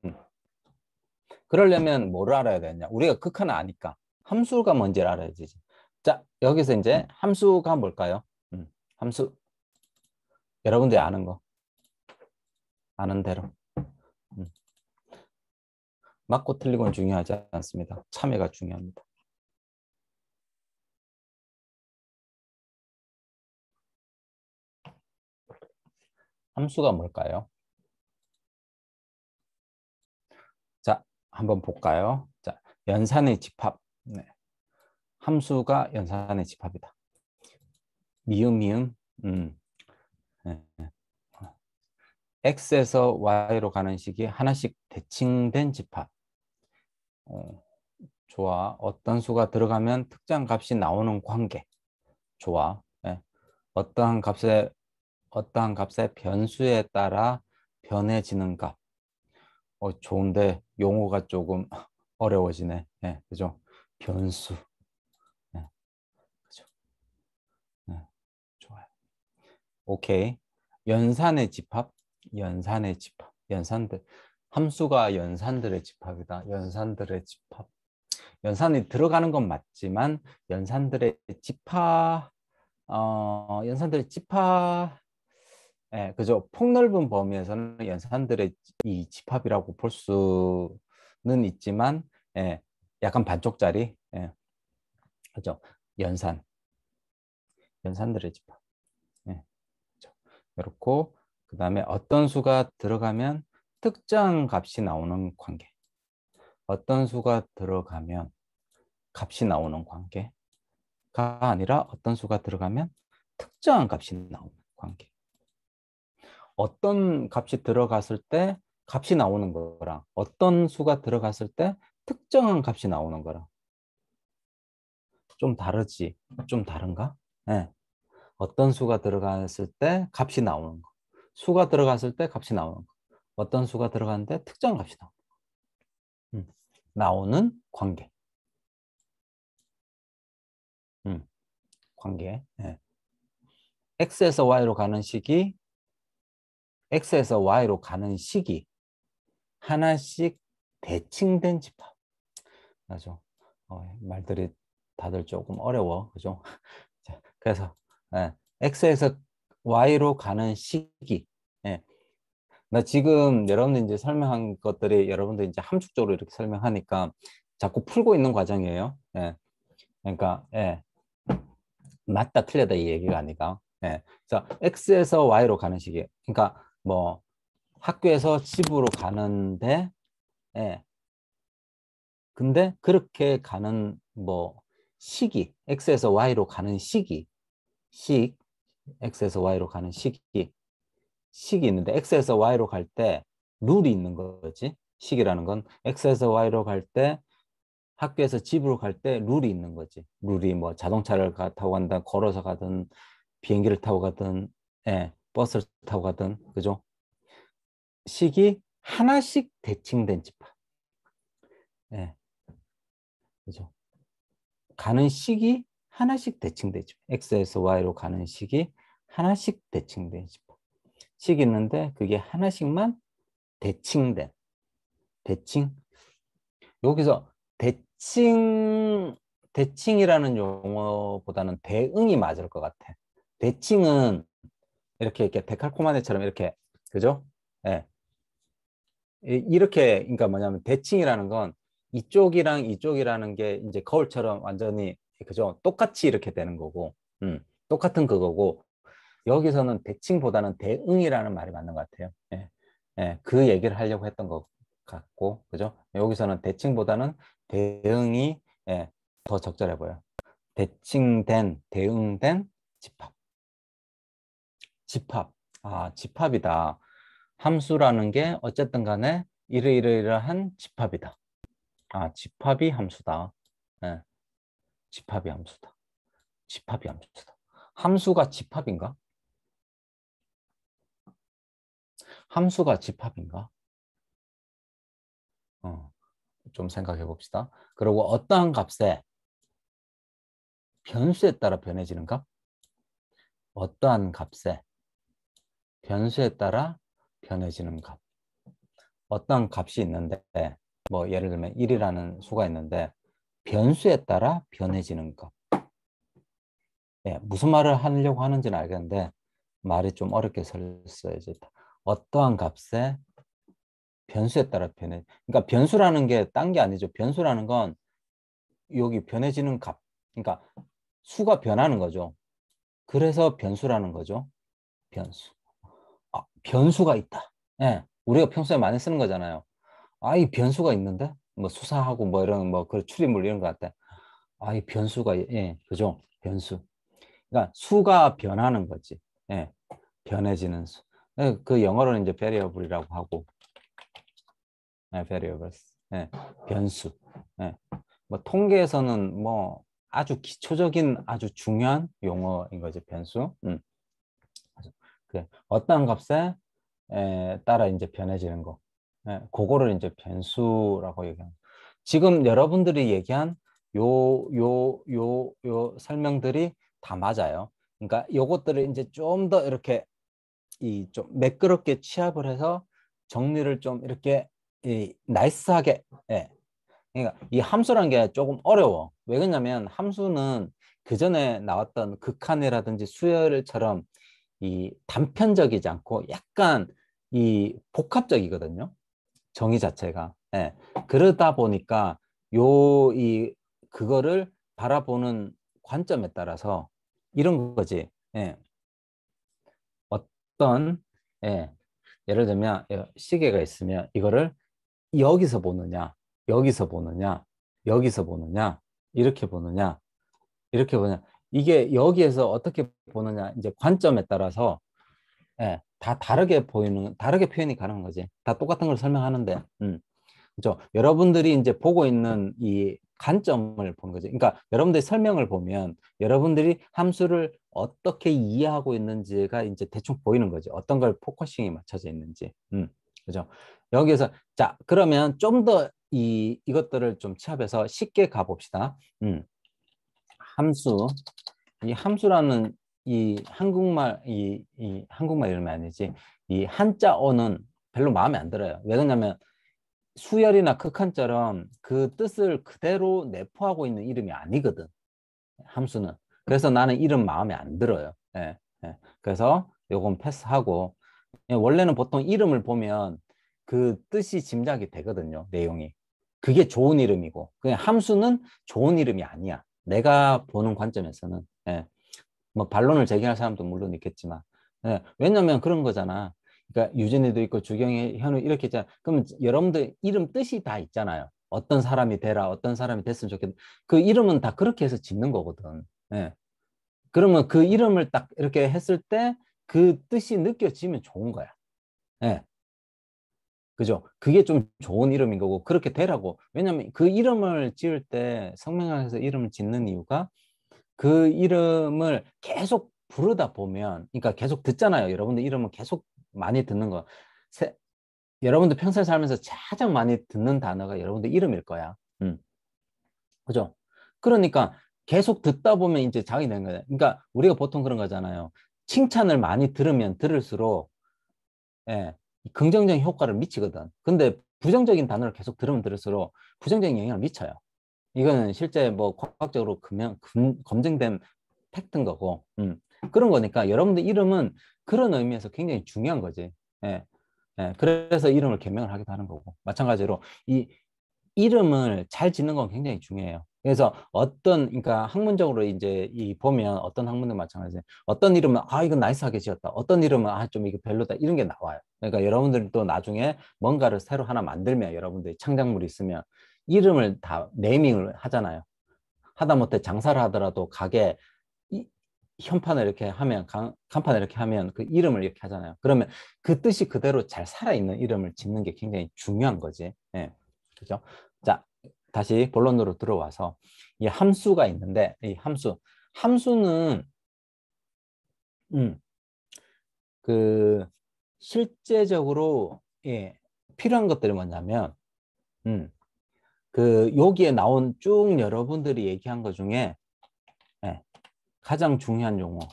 그러려면 뭐를 알아야 되냐? 우리가 극한을 아니까 함수가 뭔지를 알아야지. 자 여기서 이제 함수가 뭘까요? 음, 함수 여러분들이 아는 거 아는 대로 맞고 틀리고는 중요하지 않습니다. 참여가 중요합니다. 함수가 뭘까요? 자, 한번 볼까요? 자, 연산의 집합. 네. 함수가 연산의 집합이다. 미음 미음. 음. 네. x에서 y로 가는 식이 하나씩 대칭된 집합. 조화 어, 어떤 수가 들어가면 특정 값이 나오는 관계 조화 예. 어떠한 값의 어떠한 값의 변수에 따라 변해지는 값 어, 좋은데 용어가 조금 어려워지네 예, 그죠 변수 예. 그죠 예. 좋아요 오케이 연산의 집합 연산의 집합 연산들 함수가 연산들의 집합이다. 연산들의 집합. 연산이 들어가는 건 맞지만 연산들의 집합 어 연산들의 집합 예, 그죠. 폭넓은 범위에서는 연산들의 이 집합이라고 볼 수는 있지만 예, 약간 반쪽짜리 예. 그죠. 연산. 연산들의 집합. 예. 그렇죠. 그렇고 그다음에 어떤 수가 들어가면 특정 값이 나오는 관계 어떤 수가 들어가면 값이 나오는 관계가 아니라 어떤 수가 들어가면 특정한 값이 나오는 관계 어떤 값이 들어갔을 때 값이 나오는 거랑 어떤 수가 들어갔을 때 특정한 값이 나오는 거랑 좀 다르지 좀 다른가? 네. 어떤 수가 들어갔을 때 값이 나오는 거 수가 들어갔을 때 값이 나오는 거 어떤 수가 들어가는데 특정을 합시다. 음. 나오는 관계. 음. 관계. 네. x에서 y로 가는 식이 x에서 y로 가는 식이 하나씩 대칭된 집합. 맞죠? 어, 말들이 다들 조금 어려워. 그죠? 그래서 네. x에서 y로 가는 식이 나 지금 여러분들 이제 설명한 것들이 여러분들 이제 함축적으로 이렇게 설명하니까 자꾸 풀고 있는 과정이에요. 예. 그러니까 예. 맞다 틀렸다 이 얘기가 아니라 예. 자 x에서 y로 가는 식이 그러니까 뭐 학교에서 집으로 가는데 예. 근데 그렇게 가는 뭐 시기 x에서 y로 가는 시기 식 x에서 y로 가는 시기 식이 있는데 x에서 y로 갈 때 룰이 있는 거지. 식이라는 건 x에서 y로 갈 때 학교에서 집으로 갈 때 룰이 있는 거지. 룰이 뭐 자동차를 타고 간다, 걸어서 가든 비행기를 타고 가든 예, 버스를 타고 가든 그죠? 식이 하나씩 대칭된 집합. 예. 그죠? 가는 식이 하나씩 대칭되죠. x에서 y로 가는 식이 하나씩 대칭되죠. 씩 있는데 그게 하나씩만 대칭된 대칭 여기서 대칭 대칭이라는 용어보다는 대응이 맞을 것 같아. 대칭은 이렇게 이렇게 데칼코마네처럼 이렇게 그죠? 예. 네. 이렇게 그러니까 뭐냐면 대칭이라는 건 이쪽이랑 이쪽이라는 게 이제 거울처럼 완전히 그죠? 똑같이 이렇게 되는 거고. 음. 똑같은 그거고 여기서는 대칭보다는 대응이라는 말이 맞는 것 같아요. 예. 예. 그 얘기를 하려고 했던 것 같고, 그죠? 여기서는 대칭보다는 대응이 예. 더 적절해 보여요. 대칭된, 대응된 집합. 집합. 아, 집합이다. 함수라는 게 어쨌든 간에 이러이러이러한 집합이다. 아, 집합이 함수다. 예. 집합이 함수다. 집합이 함수다. 함수가 집합인가? 함수가 집합인가? 어, 좀 생각해 봅시다. 그리고 어떠한 값에 변수에 따라 변해지는 값? 어떠한 값에 변수에 따라 변해지는 값. 어떤 값이 있는데 뭐 예를 들면 1이라는 수가 있는데 변수에 따라 변해지는 값. 예, 무슨 말을 하려고 하는지는 알겠는데 말이 좀 어렵게 설렸어다 어떠한 값에 변수에 따라 변해. 그러니까 변수라는 게 딴 게 아니죠. 변수라는 건 여기 변해지는 값. 그러니까 수가 변하는 거죠. 그래서 변수라는 거죠. 변수. 아, 변수가 있다. 예. 우리가 평소에 많이 쓰는 거잖아요. 아, 이 변수가 있는데? 뭐 수사하고 뭐 이런 뭐그 출입물 이런 것 같아. 아, 이 변수가 예, 그죠? 변수. 그러니까 수가 변하는 거지. 예. 변해지는 수. 어, 그 영어로는 이제 variable이라고 하고 네, variables 네, 변수 네. 뭐 통계에서는 뭐 아주 기초적인 아주 중요한 용어인 거죠 변수 음. 그 어떤 값에 따라 이제 변해지는 거 예, 그거를 이제 변수라고 얘기합니 다 지금 여러분들이 얘기한 요 요 요 요 설명들이 다 맞아요 그러니까 요것들을 이제 좀 더 이렇게 이좀 매끄럽게 취합을 해서 정리를 좀 이렇게 이 나이스하게 예. 그러니까 이 함수란 게 조금 어려워 왜 그러냐면 함수는 그 전에 나왔던 극한이라든지 수열처럼 이 단편적이지 않고 약간 이 복합적이거든요 정의 자체가 예. 그러다 보니까 요 이 그거를 바라보는 관점에 따라서 이런 거지 예. 어떤 예, 예를 들면 시계가 있으면 이거를 여기서 보느냐 여기서 보느냐 여기서 보느냐 이렇게 보느냐 이렇게 보냐 이게 여기에서 어떻게 보느냐 이제 관점에 따라서 예, 다 다르게 보이는 다르게 표현이 가는 거지 다 똑같은 걸 설명하는데 음. 그죠 여러분들이 이제 보고 있는 이 관점을 보는 거죠. 그러니까 여러분들이 설명을 보면 여러분들이 함수를 어떻게 이해하고 있는지가 이제 대충 보이는 거죠. 어떤 걸 포커싱이 맞춰져 있는지. 음, 그죠. 여기에서 자 그러면 좀 더이 이것들을 좀 취합해서 쉽게 가봅시다. 음, 함수 이 함수라는 이 한국말 이, 이 한국말 이름이 아니지 이 한자어는 별로 마음에 안 들어요. 왜 그러냐면 수열이나 극한처럼 그 뜻을 그대로 내포하고 있는 이름이 아니거든. 함수는. 그래서 나는 이름 마음에 안 들어요. 예, 예. 그래서 요건 패스하고 예, 원래는 보통 이름을 보면 그 뜻이 짐작이 되거든요. 내용이. 그게 좋은 이름이고 그냥 함수는 좋은 이름이 아니야. 내가 보는 관점에서는. 예. 뭐 반론을 제기할 사람도 물론 있겠지만 예. 왜냐면 그런 거잖아. 그러니까 유진이도 있고 주경이, 현우 이렇게 있잖아요. 그럼 여러분들 이름 뜻이 다 있잖아요. 어떤 사람이 되라, 어떤 사람이 됐으면 좋겠다. 그 이름은 다 그렇게 해서 짓는 거거든. 예. 그러면 그 이름을 딱 이렇게 했을 때 그 뜻이 느껴지면 좋은 거야. 예. 그죠? 그게 좀 좋은 이름인 거고 그렇게 되라고. 왜냐면 그 이름을 지을 때 성명학에서 이름을 짓는 이유가 그 이름을 계속 부르다 보면 그러니까 계속 듣잖아요. 여러분들 이름을 계속 많이 듣는 거 세, 여러분들 평생 살면서 가장 많이 듣는 단어가 여러분들 이름일 거야. 음. 그죠? 그러니까 계속 듣다 보면 이제 자기 되는 거야. 그러니까 우리가 보통 그런 거잖아요. 칭찬을 많이 들으면 들을수록 예, 긍정적인 효과를 미치거든. 근데 부정적인 단어를 계속 들으면 들을수록 부정적인 영향을 미쳐요. 이거는 실제 뭐 과학적으로 금 검증된 팩트인 거고 음. 그런 거니까 여러분들 이름은 그런 의미에서 굉장히 중요한 거지. 예. 예. 그래서 이름을 개명을 하기도 하는 거고. 마찬가지로 이 이름을 잘 짓는 건 굉장히 중요해요. 그래서 어떤 그러니까 학문적으로 이제 이 보면 어떤 학문도 마찬가지예 어떤 이름은 아 이건 나이스하게 지었다. 어떤 이름은 아 좀 이거 별로다 이런 게 나와요. 그러니까 여러분들이 또 나중에 뭔가를 새로 하나 만들면 여러분들이 창작물이 있으면 이름을 다 네이밍을 하잖아요. 하다못해 장사를 하더라도 가게 현판을 이렇게 하면 간, 판을 이렇게 하면 그 이름을 이렇게 하잖아요. 그러면 그 뜻이 그대로 잘 살아있는 이름을 짓는 게 굉장히 중요한 거지. 예. 그죠? 자, 다시 본론으로 들어와서 이 함수가 있는데 이 함수 함수는 음. 그 실제적으로 예, 필요한 것들이 뭐냐면 음. 그 여기에 나온 쭉 여러분들이 얘기한 것 중에 가장 중요한 용어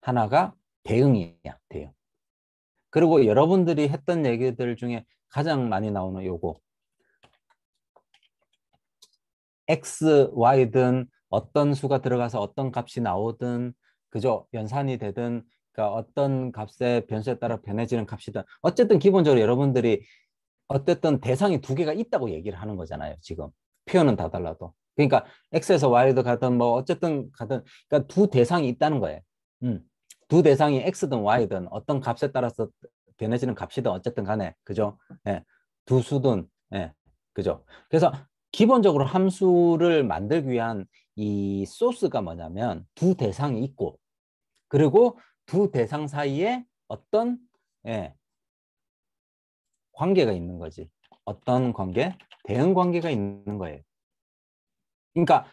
하나가 대응이야. 대응. 그리고 여러분들이 했던 얘기들 중에 가장 많이 나오는 요거 x, y든 어떤 수가 들어가서 어떤 값이 나오든 그죠? 연산이 되든 그러니까 어떤 값의 변수에 따라 변해지는 값이든 어쨌든 기본적으로 여러분들이 어쨌든 대상이 두 개가 있다고 얘기를 하는 거잖아요. 지금 표현은 다 달라도 그러니까 X에서 Y로 가든 뭐 어쨌든 가든 그러니까 두 대상이 있다는 거예요. 음. 두 대상이 X든 Y든 어떤 값에 따라서 변해지는 값이든 어쨌든 간에 그죠? 예. 두 수든 예. 그죠? 그래서 기본적으로 함수를 만들기 위한 이 소스가 뭐냐면 두 대상이 있고 그리고 두 대상 사이에 어떤 예, 관계가 있는 거지. 어떤 관계? 대응 관계가 있는 거예요. 그러니까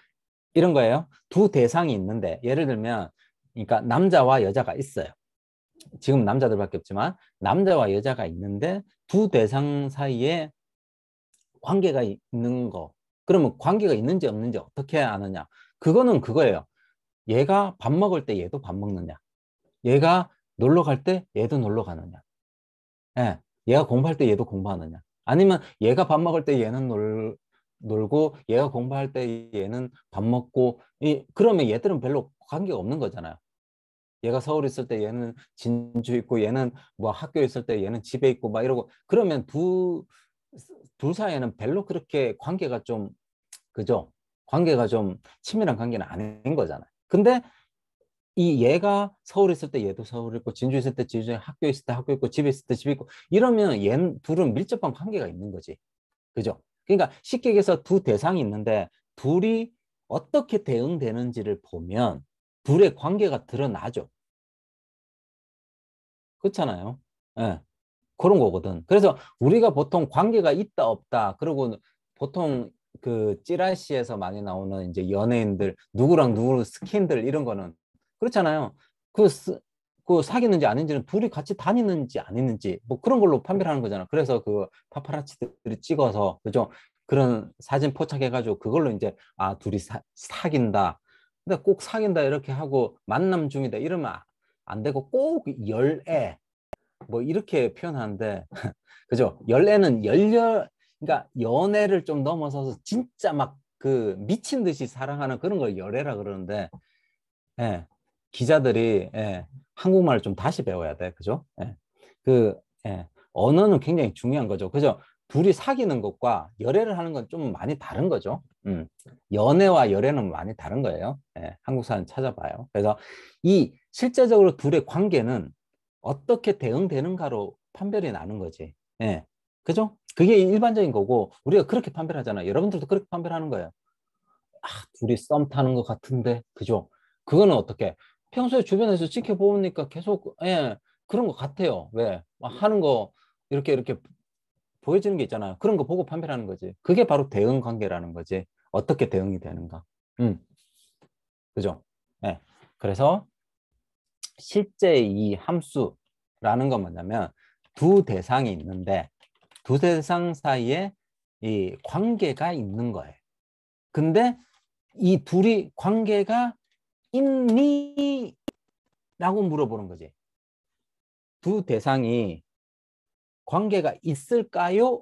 이런 거예요. 두 대상이 있는데 예를 들면 그러니까 남자와 여자가 있어요. 지금 남자들밖에 없지만 남자와 여자가 있는데 두 대상 사이에 관계가 있는 거. 그러면 관계가 있는지 없는지 어떻게 아느냐? 그거는 그거예요. 얘가 밥 먹을 때 얘도 밥 먹느냐? 얘가 놀러 갈 때 얘도 놀러 가느냐? 예. 얘가 공부할 때 얘도 공부하느냐? 아니면 얘가 밥 먹을 때 얘는 놀 놀고 얘가 공부할 때 얘는 밥 먹고 이 그러면 얘들은 별로 관계가 없는 거잖아요. 얘가 서울 있을 때 얘는 진주 있고 얘는 뭐 학교 있을 때 얘는 집에 있고 막 이러고 그러면 두둘 사이에는 별로 그렇게 관계가 좀 그죠? 관계가 좀 친밀한 관계는 아닌 거잖아요. 근데 이 얘가 서울 있을 때 얘도 서울 있고 진주 있을 때 진주에 학교 있을 때 학교 있고 집에 있을 때 집에 있고 이러면 얘 둘은 밀접한 관계가 있는 거지. 그죠? 그러니까 쉽게 얘기해서 두 대상이 있는데 둘이 어떻게 대응되는지를 보면 둘의 관계가 드러나죠. 그렇잖아요. 예. 네. 그런 거거든. 그래서 우리가 보통 관계가 있다 없다 그리고 보통 그 찌라시에서 많이 나오는 이제 연예인들 누구랑 누구 스킨들 이런 거는 그렇잖아요. 그 스, 그 사귀는지 아닌지는 둘이 같이 다니는지 아니는지 뭐 그런 걸로 판별하는 음. 거잖아. 그래서 그 파파라치들이 찍어서 그죠? 그런 사진 포착해가지고 그걸로 이제 아 둘이 사, 사귄다. 근데 꼭 사귄다 이렇게 하고 만남 중이다 이러면 아, 안 되고 꼭 열애 뭐 이렇게 표현하는데 그죠? 열애는 열렬 그러니까 연애를 좀 넘어서서 진짜 막 그 미친 듯이 사랑하는 그런 걸 열애라 그러는데 예. 기자들이 예, 한국말을 좀 다시 배워야 돼. 그죠? 예. 그 예, 언어는 굉장히 중요한 거죠. 그죠? 둘이 사귀는 것과 열애를 하는 건 좀 많이 다른 거죠. 음. 연애와 열애는 많이 다른 거예요. 예, 한국 사람 찾아봐요. 그래서 이 실제적으로 둘의 관계는 어떻게 대응되는가로 판별이 나는 거지. 예. 그죠? 그게 일반적인 거고 우리가 그렇게 판별하잖아요. 여러분들도 그렇게 판별하는 거예요. 아, 둘이 썸 타는 것 같은데. 그죠? 그거는 어떻게 평소에 주변에서 지켜보니까 계속 예, 그런 것 같아요. 왜? 막 하는 거 이렇게 이렇게 보여지는 게 있잖아요. 그런 거 보고 판별하는 거지. 그게 바로 대응 관계라는 거지. 어떻게 대응이 되는가. 음. 그죠? 예. 그래서 실제 이 함수라는 건 뭐냐면 두 대상이 있는데 두 대상 사이에 이 관계가 있는 거예요. 근데 이 둘이 관계가 있니? 라고 물어보는 거지. 두 대상이 관계가 있을까요?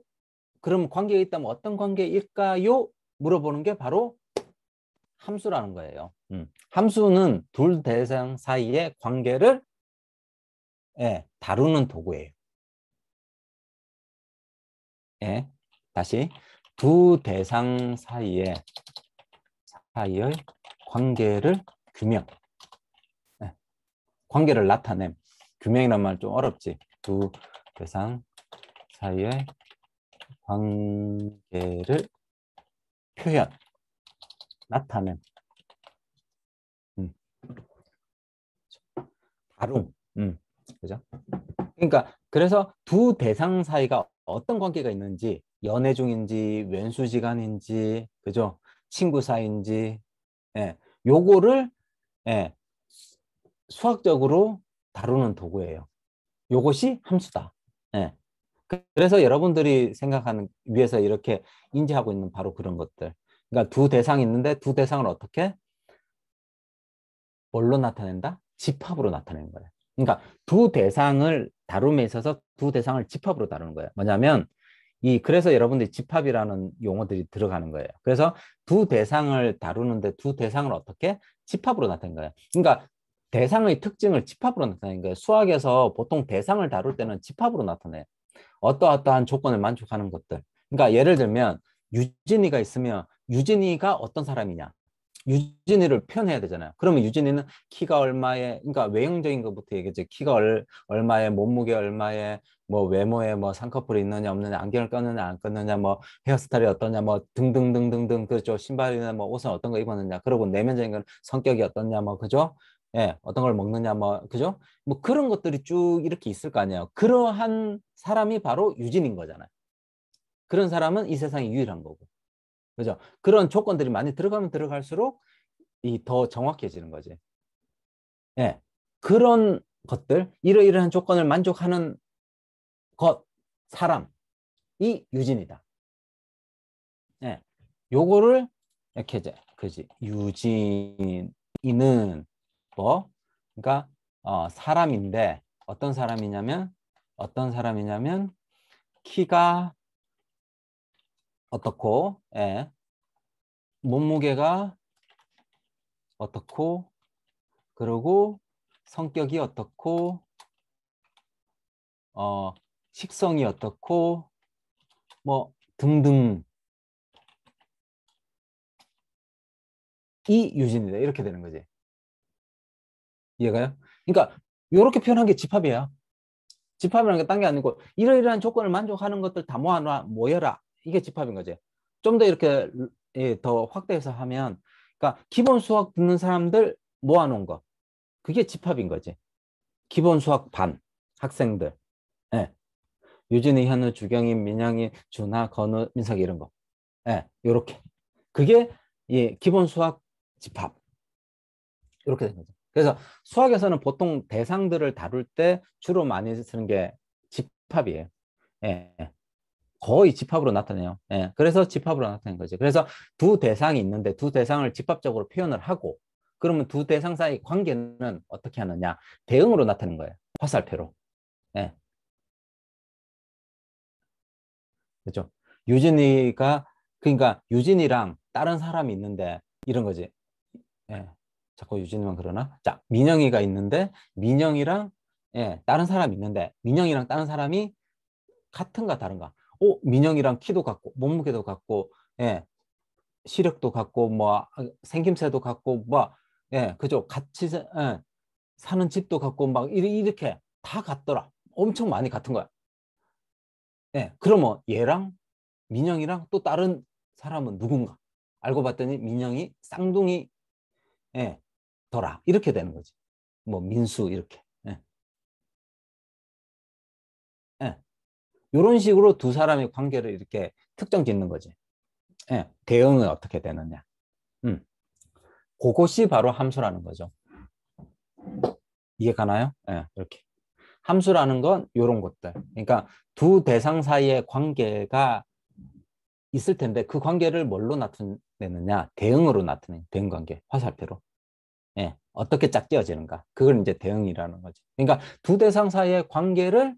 그럼 관계가 있다면 어떤 관계일까요? 물어보는 게 바로 함수라는 거예요. 음. 함수는 둘 대상 사이의 관계를 예, 다루는 도구예요. 예, 다시 두 대상 사이의 사이의 관계를 규명. 네. 관계를 나타냄. 규명이란 말 좀 어렵지. 두 대상 사이의 관계를 표현, 나타냄. 음. 다룸. 음. 그죠? 그러니까 그래서 두 대상 사이가 어떤 관계가 있는지 연애 중인지 왼수시간인지 그죠? 친구 사이인지 예. 요거를 예, 수학적으로 다루는 도구예요. 요것이 함수다. 예. 그래서 여러분들이 생각하는 위에서 이렇게 인지하고 있는 바로 그런 것들. 그러니까 두 대상이 있는데 두 대상을 어떻게 뭘로 나타낸다? 집합으로 나타내 거예요. 그러니까 두 대상을 다룸에 있어서 두 대상을 집합으로 다루는 거예요. 뭐냐면 이 그래서 여러분들이 집합이라는 용어들이 들어가는 거예요. 그래서 두 대상을 다루는데 두 대상을 어떻게 집합으로 나타낸 거예요. 그러니까 대상의 특징을 집합으로 나타낸 거예요. 수학에서 보통 대상을 다룰 때는 집합으로 나타내요. 어떠어떠한 조건을 만족하는 것들. 그러니까 예를 들면 유진이가 있으면 유진이가 어떤 사람이냐? 유진이를 표현해야 되잖아요. 그러면 유진이는 키가 얼마에, 그러니까 외형적인 것부터 얘기했지. 키가 얼, 얼마에, 몸무게 얼마에, 뭐 외모에 뭐 쌍꺼풀이 있느냐 없느냐, 안경을 꼈느냐 안 꼈느냐, 뭐 헤어스타일이 어떠냐, 뭐 등등등등등 그죠. 신발이나 뭐 옷은 어떤 거 입었느냐. 그리고 내면적인 건 성격이 어떠냐, 뭐 그죠. 예, 어떤 걸 먹느냐, 뭐 그죠. 뭐 그런 것들이 쭉 이렇게 있을 거 아니에요. 그러한 사람이 바로 유진인 거잖아요. 그런 사람은 이 세상에 유일한 거고. 그죠? 그런 조건들이 많이 들어가면 들어갈수록 이 더 정확해지는 거지. 예. 그런 것들, 이러이러한 조건을 만족하는 것, 사람이 유진이다. 예. 요거를 이렇게 이제 그지 유진이는 뭐 그러니까 어 사람인데 어떤 사람이냐면 어떤 사람이냐면 키가 어떻고 예. 몸무게가 어떻고 그리고 성격이 어떻고 어 식성이 어떻고 뭐 등등 이 유진이다 이렇게 되는 거지 이해가요? 그러니까 이렇게 표현한 게 집합이야 집합이라는 게 딴 게 아니고 이러이러한 조건을 만족하는 것들 다 모아 놔 모여라 이게 집합인 거지. 좀 더 이렇게 예, 더 확대해서 하면 그러니까 기본 수학 듣는 사람들 모아 놓은 거. 그게 집합인 거지. 기본 수학 반 학생들. 예. 유진이, 현우, 주경이, 민영이, 준하, 건우, 민석이 이런 거. 예, 요렇게. 그게 예, 기본 수학 집합. 이렇게 된 거죠. 그래서 수학에서는 보통 대상들을 다룰 때 주로 많이 쓰는 게 집합이에요. 예. 예. 거의 집합으로 나타내요. 예. 그래서 집합으로 나타낸 거죠. 그래서 두 대상이 있는데 두 대상을 집합적으로 표현을 하고 그러면 두 대상 사이 관계는 어떻게 하느냐? 대응으로 나타낸 거예요. 화살표로. 예. 그렇죠. 유진이가 그러니까 유진이랑 다른 사람이 있는데 이런 거지. 예. 자꾸 유진이만 그러나? 자, 민영이가 있는데 민영이랑 예, 다른 사람이 있는데 민영이랑 다른 사람이 같은가 다른가? 어, 민영이랑 키도 같고 몸무게도 같고 예. 시력도 같고 뭐 아, 생김새도 같고 뭐 예, 그죠. 같이 예, 사는 집도 같고 막 이렇게 다 같더라. 엄청 많이 같은 거야. 예. 그러면 얘랑 민영이랑 또 다른 사람은 누군가? 알고 봤더니 민영이 쌍둥이 예, 더라. 이렇게 되는 거지. 뭐 민수 이렇게. 이런 식으로 두 사람의 관계를 이렇게 특정 짓는 거지. 예, 대응은 어떻게 되느냐. 음. 그것이 바로 함수라는 거죠. 이해 가나요? 예, 이렇게. 함수라는 건 이런 것들. 그러니까 두 대상 사이의 관계가 있을 텐데 그 관계를 뭘로 나타내느냐? 대응으로 나타내는 대응 관계, 화살표로. 예, 어떻게 짝지어지는가? 그걸 이제 대응이라는 거죠. 그러니까 두 대상 사이의 관계를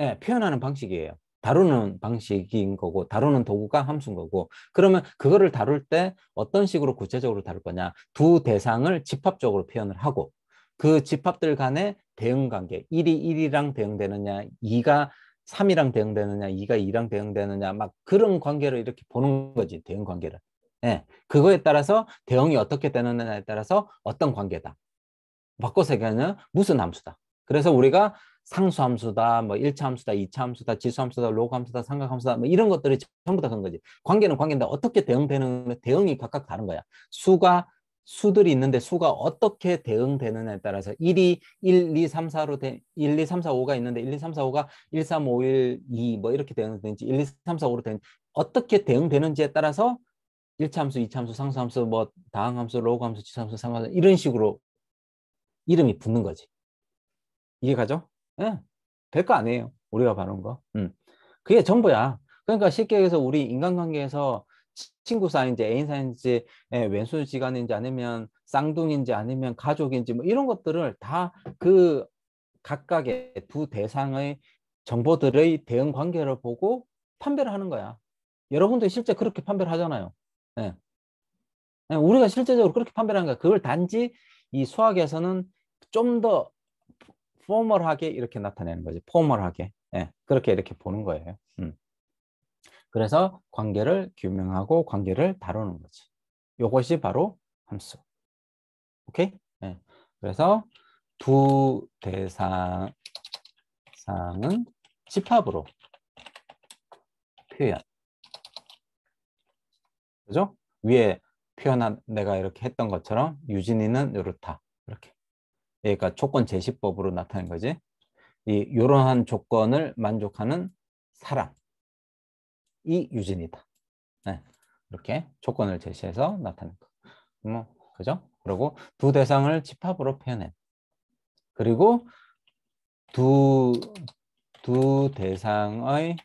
예, 표현하는 방식이에요. 다루는 방식인 거고 다루는 도구가 함수인 거고 그러면 그거를 다룰 때 어떤 식으로 구체적으로 다룰 거냐 두 대상을 집합적으로 표현을 하고 그 집합들 간의 대응 관계 1이 1이랑 대응되느냐 2가 3이랑 대응되느냐 2가 2랑 대응되느냐 막 그런 관계를 이렇게 보는 거지 대응 관계를 예 그거에 따라서 대응이 어떻게 되느냐에 따라서 어떤 관계다 바꿔서 얘기하면 무슨 함수다 그래서 우리가 상수함수다, 뭐 1차 함수다, 2차 함수다, 지수 함수다, 로그 함수다, 삼각 함수다, 뭐 이런 것들이 전부 다 그런 거지. 관계는 관계인데 어떻게 대응되는, 대응이 각각 다른 거야. 수가, 수들이 있는데 수가 어떻게 대응되느냐에 따라서 1이 1, 2, 3, 4로 된, 1, 2, 3, 4, 5가 있는데 1, 2, 3, 4, 5가 1, 3, 5, 1, 2, 뭐 이렇게 대응되는지 1, 2, 3, 4, 5로 된, 어떻게 대응되는지에 따라서 1차 함수, 2차 함수, 상수 함수, 뭐 다항 함수, 로그 함수, 지수 함수, 삼각 함수 이런 식으로 이름이 붙는 거지. 이해가죠? 예, 별거 아니에요. 우리가 바른 거. 음. 그게 전부야. 그러니까 쉽게 얘기해서 우리 인간관계에서 친구 사이인지 애인 사이인지 예, 왼손지간인지 아니면 쌍둥인지 아니면 가족인지 뭐 이런 것들을 다 그 각각의 두 대상의 정보들의 대응 관계를 보고 판별을 하는 거야. 여러분도 실제 그렇게 판별하잖아요. 예. 예. 우리가 실제적으로 그렇게 판별하는 거야. 그걸 단지 이 수학에서는 좀더 포멀하게 이렇게 나타내는 거지. 포멀하게. 예, 그렇게 이렇게 보는 거예요. 음. 그래서 관계를 규명하고 관계를 다루는 거지. 이것이 바로 함수. 오케이? 예. 그래서 두 대상은 집합으로 표현. 그죠? 위에 표현한 내가 이렇게 했던 것처럼 유진이는 이렇다 이렇게. 그러니까 조건 제시법으로 나타낸 거지. 이 이러한 조건을 만족하는 사람이 유진이다. 네. 이렇게 조건을 제시해서 나타낸 거. 뭐 그죠? 그리고 두 대상을 집합으로 표현해. 그리고 두 두 대상의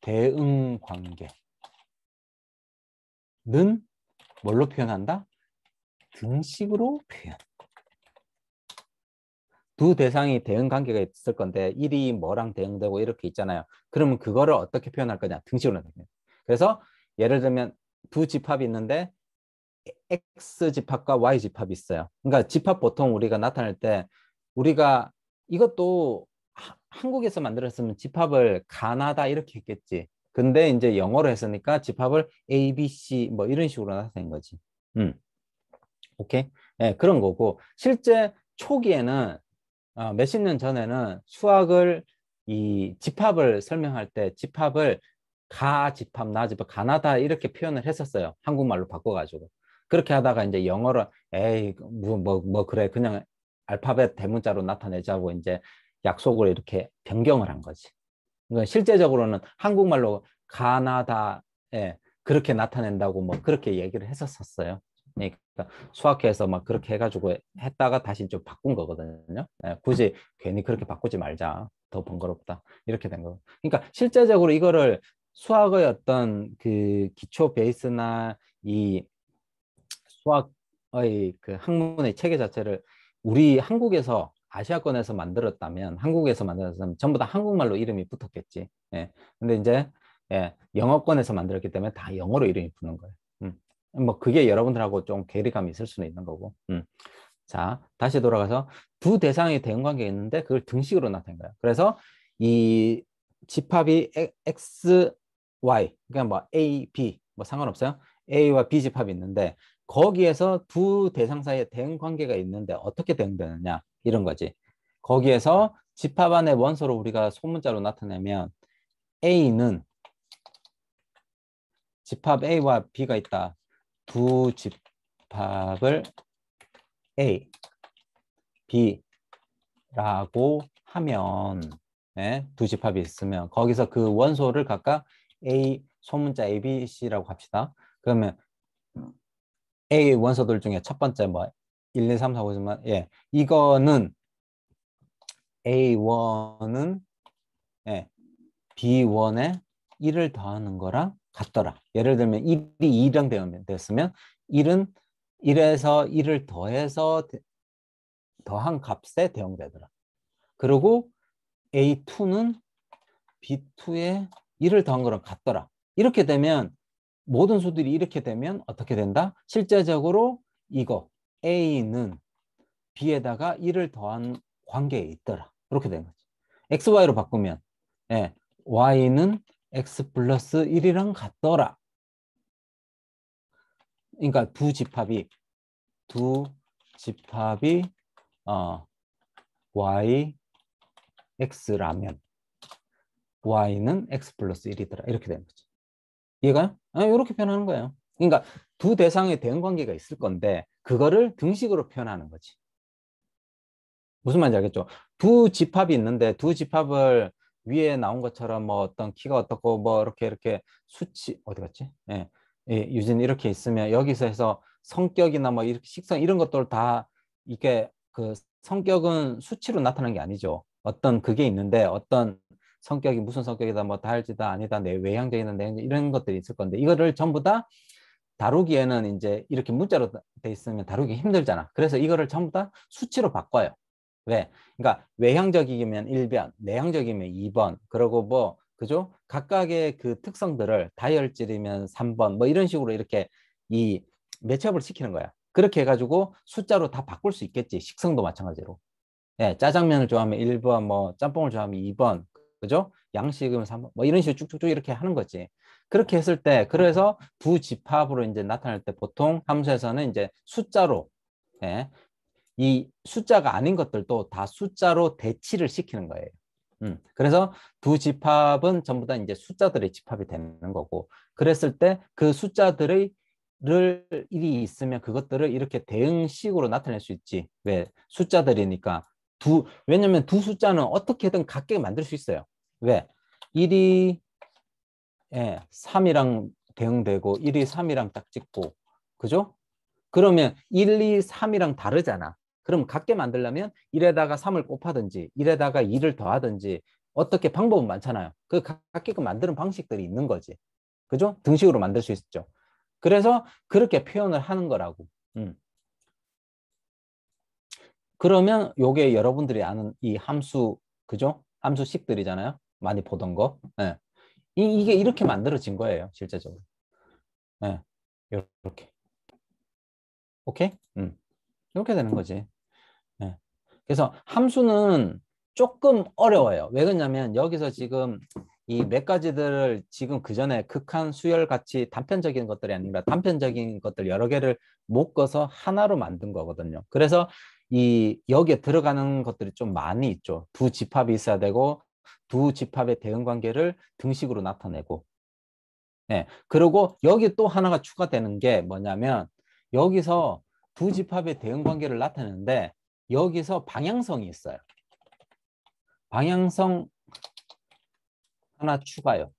대응 관계는 뭘로 표현한다? 등식으로 표현. 두 대상이 대응 관계가 있을 건데 1이 뭐랑 대응되고 이렇게 있잖아요. 그러면 그거를 어떻게 표현할 거냐 등식으로 나타 그래서 예를 들면 두 집합이 있는데 x 집합과 y 집합이 있어요. 그러니까 집합 보통 우리가 나타낼 때 우리가 이것도 한국에서 만들었으면 집합을 가나다 이렇게 했겠지. 근데 이제 영어로 했으니까 집합을 A, B, C 뭐 이런 식으로 나타낸 거지. 음. 오케이. 예, 네, 그런 거고 실제 초기에는 어, 몇십 년 전에는 수학을 이 집합을 설명할 때 집합을 가 집합 나 집합 가나다 이렇게 표현을 했었어요 한국말로 바꿔가지고 그렇게 하다가 이제 영어로 에이 뭐뭐 뭐, 뭐, 그래 그냥 알파벳 대문자로 나타내자고 이제 약속을 이렇게 변경을 한 거지 그니까 실제적으로는 한국말로 가나다에 그렇게 나타낸다고 뭐 그렇게 얘기를 했었었어요 그러니까 그러니까 수학회에서 막 그렇게 해가지고 했다가 다시 좀 바꾼 거거든요. 네, 굳이 괜히 그렇게 바꾸지 말자. 더 번거롭다. 이렇게 된 거. 그러니까 실제적으로 이거를 수학의 어떤 그 기초 베이스나 이 수학의 그 학문의 체계 자체를 우리 한국에서 아시아권에서 만들었다면 한국에서 만들었다면 전부 다 한국말로 이름이 붙었겠지. 예. 근데 이제 예, 영어권에서 만들었기 때문에 다 영어로 이름이 붙는 거예요. 뭐 그게 여러분들하고 좀 괴리감이 있을 수는 있는 거고. 음. 자, 다시 돌아가서 두 대상의 대응 관계가 있는데 그걸 등식으로 나타낸 거야. 그래서 이 집합이 x, y, 그러니까 뭐 a, b 뭐 상관없어요. a와 b 집합이 있는데 거기에서 두 대상 사이의 대응 관계가 있는데 어떻게 대응되느냐 이런 거지. 거기에서 집합 안의 원소로 우리가 소문자로 나타내면 a는 집합 a와 b가 있다. 두 집합을 A, B라고 하면 네? 두 집합이 있으면 거기서 그 원소를 각각 A 소문자 A, B, C라고 합시다. 그러면 A 원소들 중에 첫 번째 뭐 1, 2, 3, 4, 5지만 예 이거는 A1은 예, B1에 1을 더하는 거랑 같더라. 예를 들면 1이 2랑 되었으면 1은 1에서 1을 더해서 더한 값에 대응되더라. 그리고 A2는 B2에 1을 더한 거랑 같더라. 이렇게 되면 모든 수들이 이렇게 되면 어떻게 된다? 실제적으로 이거 A는 B에다가 1을 더한 관계에 있더라. 이렇게 되는 거지. XY로 바꾸면 예, Y는 x 플러스 1이랑 같더라. 그러니까 두 집합이 두 집합이 어, y x라면 y는 x 플러스 1이더라 이렇게 되는 거죠. 이해가요? 아, 이렇게 표현하는 거예요. 그러니까 두 대상의 대응관계가 있을 건데 그거를 등식으로 표현하는 거지. 무슨 말인지 알겠죠? 두 집합이 있는데 두 집합을 위에 나온 것처럼 뭐 어떤 키가 어떻고 뭐 이렇게 이렇게 수치 어디 갔지? 예. 예 유진 이렇게 있으면 여기서 해서 성격이나 뭐 이렇게 식성 이런 것들 다 이게 그 성격은 수치로 나타나는 게 아니죠. 어떤 그게 있는데 어떤 성격이 무슨 성격이다 뭐 다혈지다 아니다 내외향적이나내 이런 것들이 있을 건데 이거를 전부 다 다루기에는 이제 이렇게 문자로 돼 있으면 다루기 힘들잖아. 그래서 이거를 전부 다 수치로 바꿔요. 왜? 그러니까 외향적이면 1변, 내향적이면 2번. 그러고 뭐 그죠? 각각의 그 특성들을 다혈질이면 3번 뭐 이런 식으로 이렇게 이매업을 시키는 거야. 그렇게 해가지고 숫자로 다 바꿀 수 있겠지. 식성도 마찬가지로. 예, 짜장면을 좋아하면 1번, 뭐 짬뽕을 좋아하면 2번, 그죠? 양식은 3번, 뭐 이런 식으로 쭉쭉쭉 이렇게 하는 거지. 그렇게 했을 때, 그래서 두집합으로 이제 나타날 때 보통 함수에서는 이제 숫자로, 예, 이 숫자가 아닌 것들도 다 숫자로 대치를 시키는 거예요. 음, 그래서 두 집합은 전부 다 이제 숫자들의 집합이 되는 거고 그랬을 때 그 숫자들의 를 일이 있으면 그것들을 이렇게 대응식으로 나타낼 수 있지 왜 숫자들이니까 두 왜냐면 두 숫자는 어떻게든 같게 만들 수 있어요 왜일이 예, 3이랑 대응되고 1이 3이랑 딱 찍고 그죠? 그러면 1, 이 3이랑 다르잖아 그럼 갖게 만들려면 1에다가 3을 곱하든지 1에다가 2를 더하든지 어떻게 방법은 많잖아요. 그갖게끔 만드는 방식들이 있는 거지. 그죠? 등식으로 만들 수 있죠. 그래서 그렇게 표현을 하는 거라고. 음. 그러면 요게 여러분들이 아는 이 함수, 그죠? 함수식들이잖아요. 많이 보던 거. 예. 이, 게 이렇게 만들어진 거예요, 실제적으로. 예. 이렇게. 오케이? 음. 이렇게 되는 거지. 그래서 함수는 조금 어려워요. 왜 그러냐면 여기서 지금 이 몇 가지들을 지금 그 전에 극한 수열 같이 단편적인 것들이 아니라 단편적인 것들 여러 개를 묶어서 하나로 만든 거거든요. 그래서 이 여기에 들어가는 것들이 좀 많이 있죠. 두 집합이 있어야 되고 두 집합의 대응 관계를 등식으로 나타내고 네. 그리고 여기 또 하나가 추가되는 게 뭐냐면 여기서 두 집합의 대응 관계를 나타내는데 여기서 방향성이 있어요. 방향성 하나 추가요.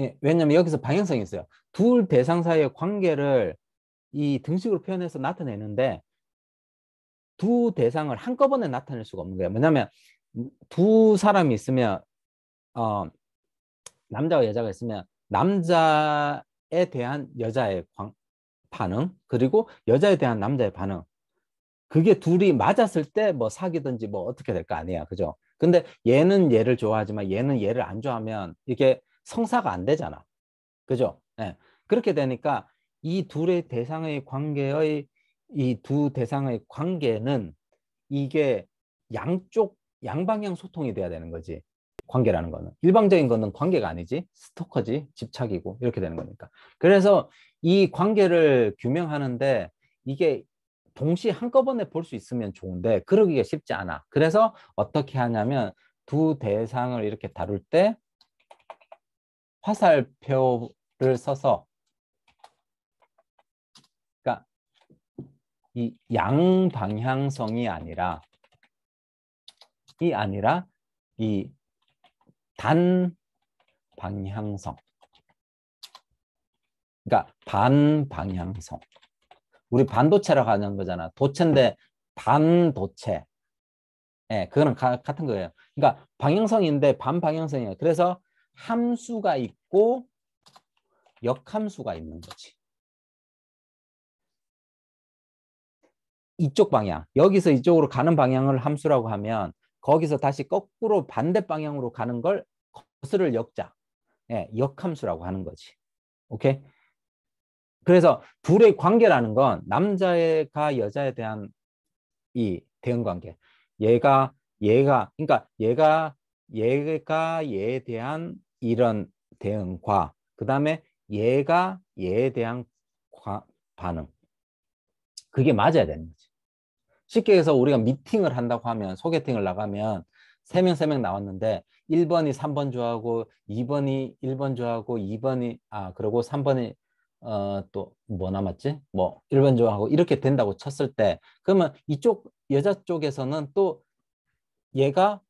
예, 왜냐면 하 여기서 방향성이 있어요. 둘 대상 사이의 관계를 이 등식으로 표현해서 나타내는데 두 대상을 한꺼번에 나타낼 수가 없는 거예요. 왜냐하면 두 사람이 있으면 어, 남자와 여자가 있으면 남자에 대한 여자의 관, 반응 그리고 여자에 대한 남자의 반응 그게 둘이 맞았을 때 뭐 사귀든지 뭐 어떻게 될 거 아니야. 그죠? 근데 얘는 얘를 좋아하지만 얘는 얘를 안 좋아하면 이게 성사가 안 되잖아. 그죠? 예. 네. 그렇게 되니까 이 둘의 대상의 관계의 이 두 대상의 관계는 이게 양쪽 양방향 소통이 돼야 되는 거지. 관계라는 거는 일방적인 거는 관계가 아니지 스토커지 집착이고 이렇게 되는 거니까 그래서 이 관계를 규명하는데 이게 동시에 한꺼번에 볼 수 있으면 좋은데 그러기가 쉽지 않아. 그래서 어떻게 하냐면 두 대상을 이렇게 다룰 때 화살표를 써서 그러니까 이 양방향성이 아니라 이 아니라 이단 방향성 그러니까 반방향성 우리 반도체라고 하는 거잖아. 도체인데 반도체. 예, 네, 그거는 가, 같은 거예요. 그러니까 방향성인데 반방향성이에요. 그래서 함수가 있고 역함수가 있는 거지. 이쪽 방향, 여기서 이쪽으로 가는 방향을 함수라고 하면 거기서 다시 거꾸로 반대 방향으로 가는 걸 거스를 역자, 예, 역함수라고 하는 거지. 오케이? 그래서 둘의 관계라는 건 남자가 여자에 대한 이 대응 관계. 얘가 얘가 그러니까 얘가 얘가 얘에 대한 이런 대응과 그다음에 얘가 얘에 대한 과, 반응. 그게 맞아야 되는 거지. 쉽게 해서 우리가 미팅을 한다고 하면 소개팅을 나가면 세 명 세 명 나왔는데 1번이 3번 좋아하고 2번이 1번 좋아하고 2번이 아 그리고 3번이 어, 또뭐 남았지? 뭐 1번 좋아하고 이렇게 된다고 쳤을 때 그러면 이쪽 여자 쪽에서는 또 얘가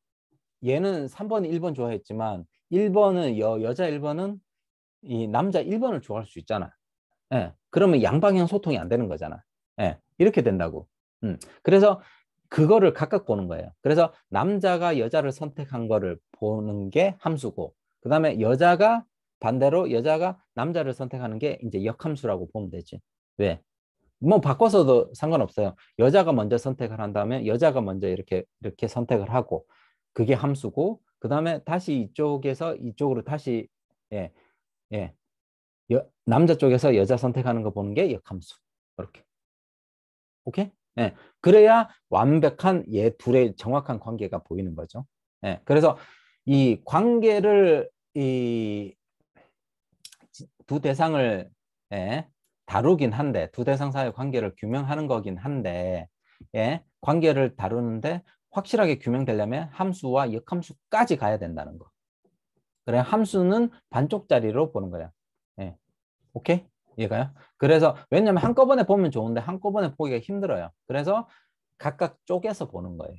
얘는 3번 1번 좋아했지만 1번은 여, 여자 1번은 이 남자 1번을 좋아할 수 있잖아. 예. 그러면 양방향 소통이 안 되는 거잖아. 예. 이렇게 된다고. 음. 그래서 그거를 각각 보는 거예요. 그래서 남자가 여자를 선택한 거를 보는 게 함수고 그다음에 여자가 반대로 여자가 남자를 선택하는 게 이제 역함수라고 보면 되지. 왜? 뭐 바꿔서도 상관없어요. 여자가 먼저 선택을 한다면 여자가 먼저 이렇게 이렇게 선택을 하고 그게 함수고 그 다음에 다시 이쪽에서 이쪽으로 다시 예, 예. 여, 남자 쪽에서 여자 선택하는 거 보는 게 역함수. 이렇게. 오케이? 예. 그래야 완벽한 얘 둘의 정확한 관계가 보이는 거죠. 예. 그래서 이 관계를 이두 대상을 예, 다루긴 한데 두 대상 사이의 관계를 규명하는 거긴 한데 예, 관계를 다루는데 확실하게 규명되려면 함수와 역함수까지 가야 된다는 거. 그래 함수는 반쪽짜리로 보는 거야. 예. 오케이? 이해가요? 그래서 왜냐면 한꺼번에 보면 좋은데 한꺼번에 보기가 힘들어요. 그래서 각각 쪼개서 보는 거예요.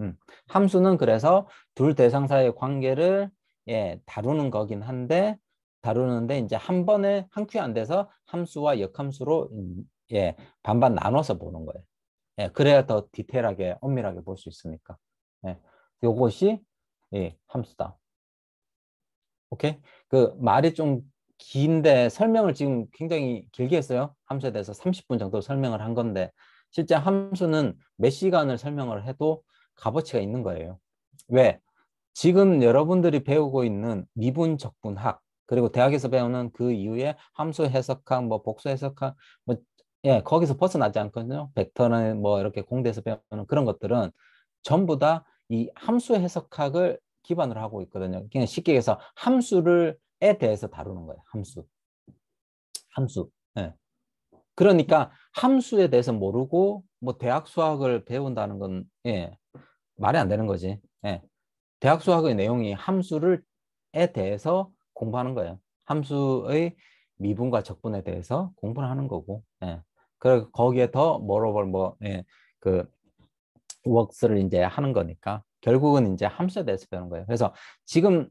음. 함수는 그래서 둘 대상 사이의 관계를 예, 다루는 거긴 한데 다루는데 이제 한 번에 한큐에안 돼서 함수와 역함수로 음, 예, 반반 나눠서 보는 거예요. 예, 그래야 더 디테일하게 엄밀하게 볼 수 있으니까. 예, 요것이 예, 함수다. 오케이. 그 말이 좀 긴데 설명을 지금 굉장히 길게 했어요. 함수에 대해서 30분 정도 설명을 한 건데 실제 함수는 몇 시간을 설명을 해도 값어치가 있는 거예요. 왜? 지금 여러분들이 배우고 있는 미분 적분학 그리고 대학에서 배우는 그 이후에 함수 해석학, 뭐 복수 해석학, 뭐 예, 거기서 벗어나지 않거든요. 벡터는 뭐 이렇게 공대에서 배우는 그런 것들은 전부 다 이 함수 해석학을 기반으로 하고 있거든요. 그냥 쉽게 얘기해서 함수를에 대해서 다루는 거예요. 함수. 함수. 예. 그러니까 함수에 대해서 모르고 뭐 대학 수학을 배운다는 건 예, 말이 안 되는 거지. 예. 대학 수학의 내용이 함수를에 대해서 공부하는 거예요. 함수의 미분과 적분에 대해서 공부를 하는 거고. 예. 뭐, 예 그 거기에 더뭐로벌 뭐그 웍스를 이제 하는 거니까 결국은 이제 함수에 대해서 배우는 거예요. 그래서 지금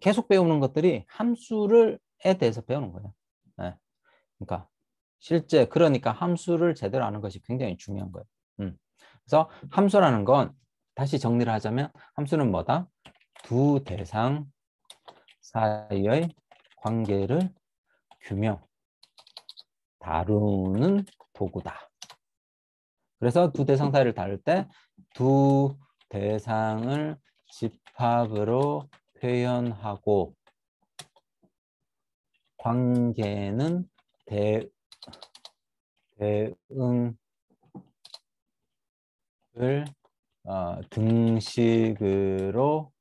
계속 배우는 것들이 함수를에 대해서 배우는 거예요. 예. 그러니까 실제 그러니까 함수를 제대로 아는 것이 굉장히 중요한 거예요. 음. 그래서 함수라는 건 다시 정리를 하자면 함수는 뭐다? 두 대상 사이의 관계를 규명, 다루는 도구다. 그래서 두 대상 사이를 다룰 때 두 대상을 집합으로 표현하고 관계는 대, 대응을 어, 등식으로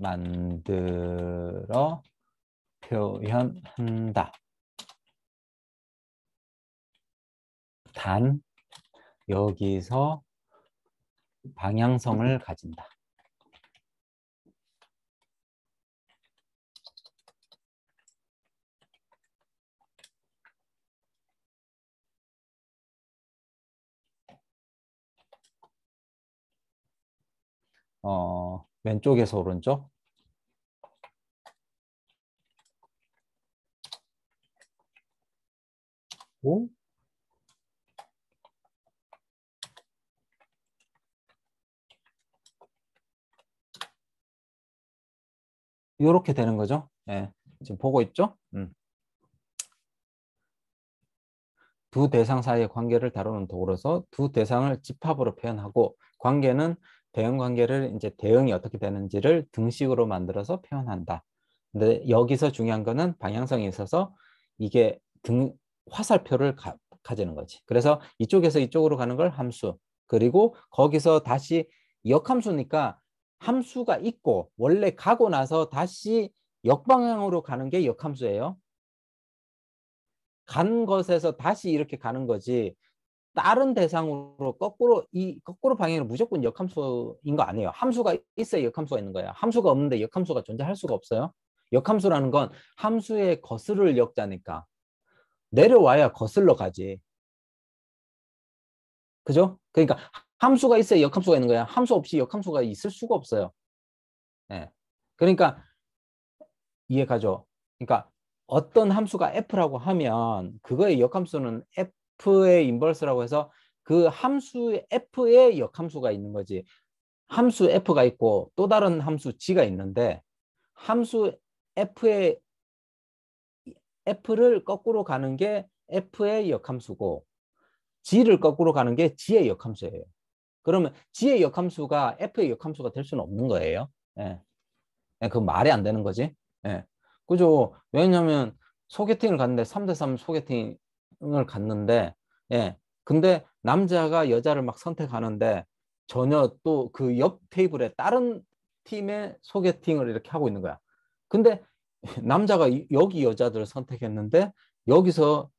만들어 표현한다. 단 여기서 방향성을 가진다. 어, 왼쪽에서 오른쪽 오 이렇게 되는 거죠. 예, 지금 보고 있죠? 음. 두 대상 사이의 관계를 다루는 도구로서 두 대상을 집합으로 표현하고 관계는 대응 관계를 이제 대응이 어떻게 되는지를 등식으로 만들어서 표현한다. 근데 여기서 중요한 거는 방향성이 있어서 이게 등 화살표를 가, 가지는 거지. 그래서 이쪽에서 이쪽으로 가는 걸 함수. 그리고 거기서 다시 역함수니까 함수가 있고 원래 가고 나서 다시 역방향으로 가는 게 역함수예요. 간 것에서 다시 이렇게 가는 거지. 다른 대상으로 거꾸로 이 거꾸로 방향으 무조건 역함수인 거 아니에요. 함수가 있어야 역함수가 있는 거예요. 함수가 없는데 역함수가 존재할 수가 없어요. 역함수라는 건 함수의 거슬을 역자니까 내려와야 거슬러 가지. 그죠? 그러니까 함수가 있어야 역함수가 있는 거야. 함수 없이 역함수가 있을 수가 없어요. 예. 네. 그러니까 이해 가죠? 그러니까 어떤 함수가 f라고 하면 그거의 역함수는 f F의 인버스라고 해서 그 함수 F의 역함수가 있는 거지. 함수 F가 있고 또 다른 함수 G가 있는데 함수 F의 F를 거꾸로 가는 게 F의 역함수고 G를 거꾸로 가는 게 G의 역함수예요. 그러면 G의 역함수가 F의 역함수가 될 수는 없는 거예요. 예. 예, 그 말이 안 되는 거지. 예. 그죠? 왜냐면 하 소개팅을 갔는데 3대3 소개팅 성을 갔는데예 근데 남자가 여자를 막 선택하는데 전혀 또 그 옆 테이블에 다른 팀의 소개팅을 이렇게 하고 있는 거야 근데 남자가 여기 여자들을 선택했는데 여기서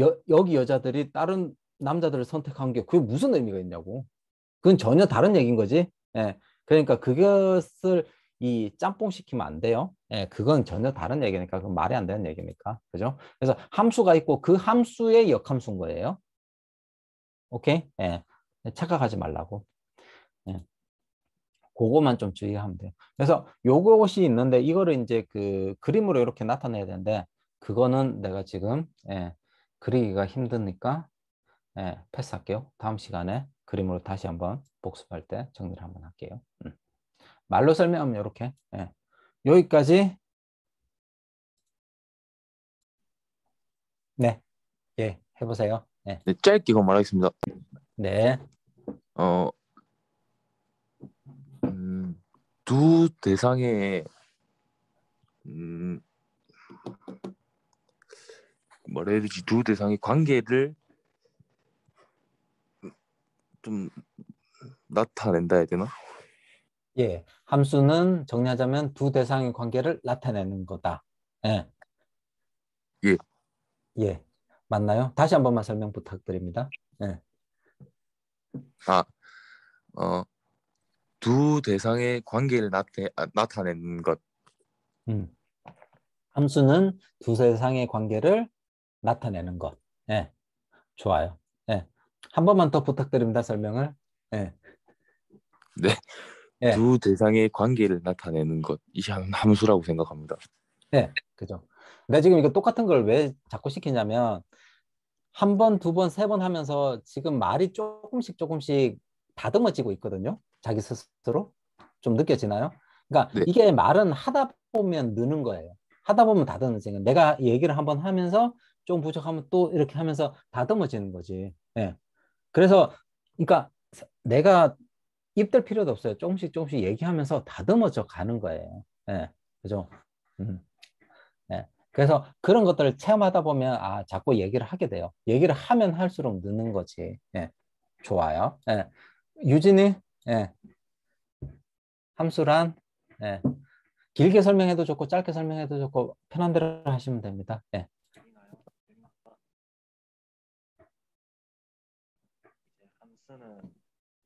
여, 여기 여자들이 다른 남자들을 선택한 게 그게 무슨 의미가 있냐고 그건 전혀 다른 얘기인 거지 예 그러니까 그것을 이 짬뽕 시키면 안 돼요. 예, 그건 전혀 다른 얘기니까 그 말이 안 되는 얘기니까. 그죠? 그래서 함수가 있고 그 함수의 역함수인 거예요. 오케이? 예. 착각하지 말라고. 예. 그거만 좀 주의하면 돼요. 그래서 요것이 있는데 이거를 이제 그 그림으로 이렇게 나타내야 되는데 그거는 내가 지금 예, 그리기가 힘드니까 예, 패스할게요. 다음 시간에 그림으로 다시 한번 복습할 때 정리를 한번 할게요. 음. 말로 설명하면 이렇게 예. 여기까지 네, 예, 해보세요. 네. 네, 짧게 그 말하겠습니다. 네. 어, 음, 두 대상의 음, 뭐라 해야 되지? 두 대상의 관계를 좀 나타낸다 해야 되나? 예, 함수는 정리하자면 두 대상의 관계를 나타내는 거다. 예. 예. 예. 맞나요? 다시 한 번만 설명 부탁드립니다. 예. 아, 어, 두 대상의 관계를 나타, 아, 나타내는 것. 음. 함수는 두 세상의 관계를 나타내는 것. 예. 좋아요. 예. 한 번만 더 부탁드립니다. 설명을. 예. 네. 예. 두 대상의 관계를 나타내는 것이 한 함수라고 생각합니다. 네, 그죠. 근데 지금 이거 똑같은 걸 왜 자꾸 시키냐면 한 번, 두 번, 세 번 하면서 지금 말이 조금씩 조금씩 다듬어지고 있거든요. 자기 스스로 좀 느껴지나요? 그러니까 네. 이게 말은 하다 보면 느는 거예요. 하다 보면 다듬어지는 내가 얘기를 한번 하면서 좀 부족하면 또 이렇게 하면서 다듬어지는 거지. 예. 네. 그래서 그러니까 내가 입될 필요도 없어요. 조금씩 조금씩 얘기하면서 다듬어져 가는 거예요. 예. 그죠? 음. 예. 그래서 그런 것들을 체험하다 보면 아 자꾸 얘기를 하게 돼요. 얘기를 하면 할수록 느는 거지. 예. 좋아요. 예. 유진이 예. 함수란 예. 길게 설명해도 좋고 짧게 설명해도 좋고 편한 대로 하시면 됩니다. 예.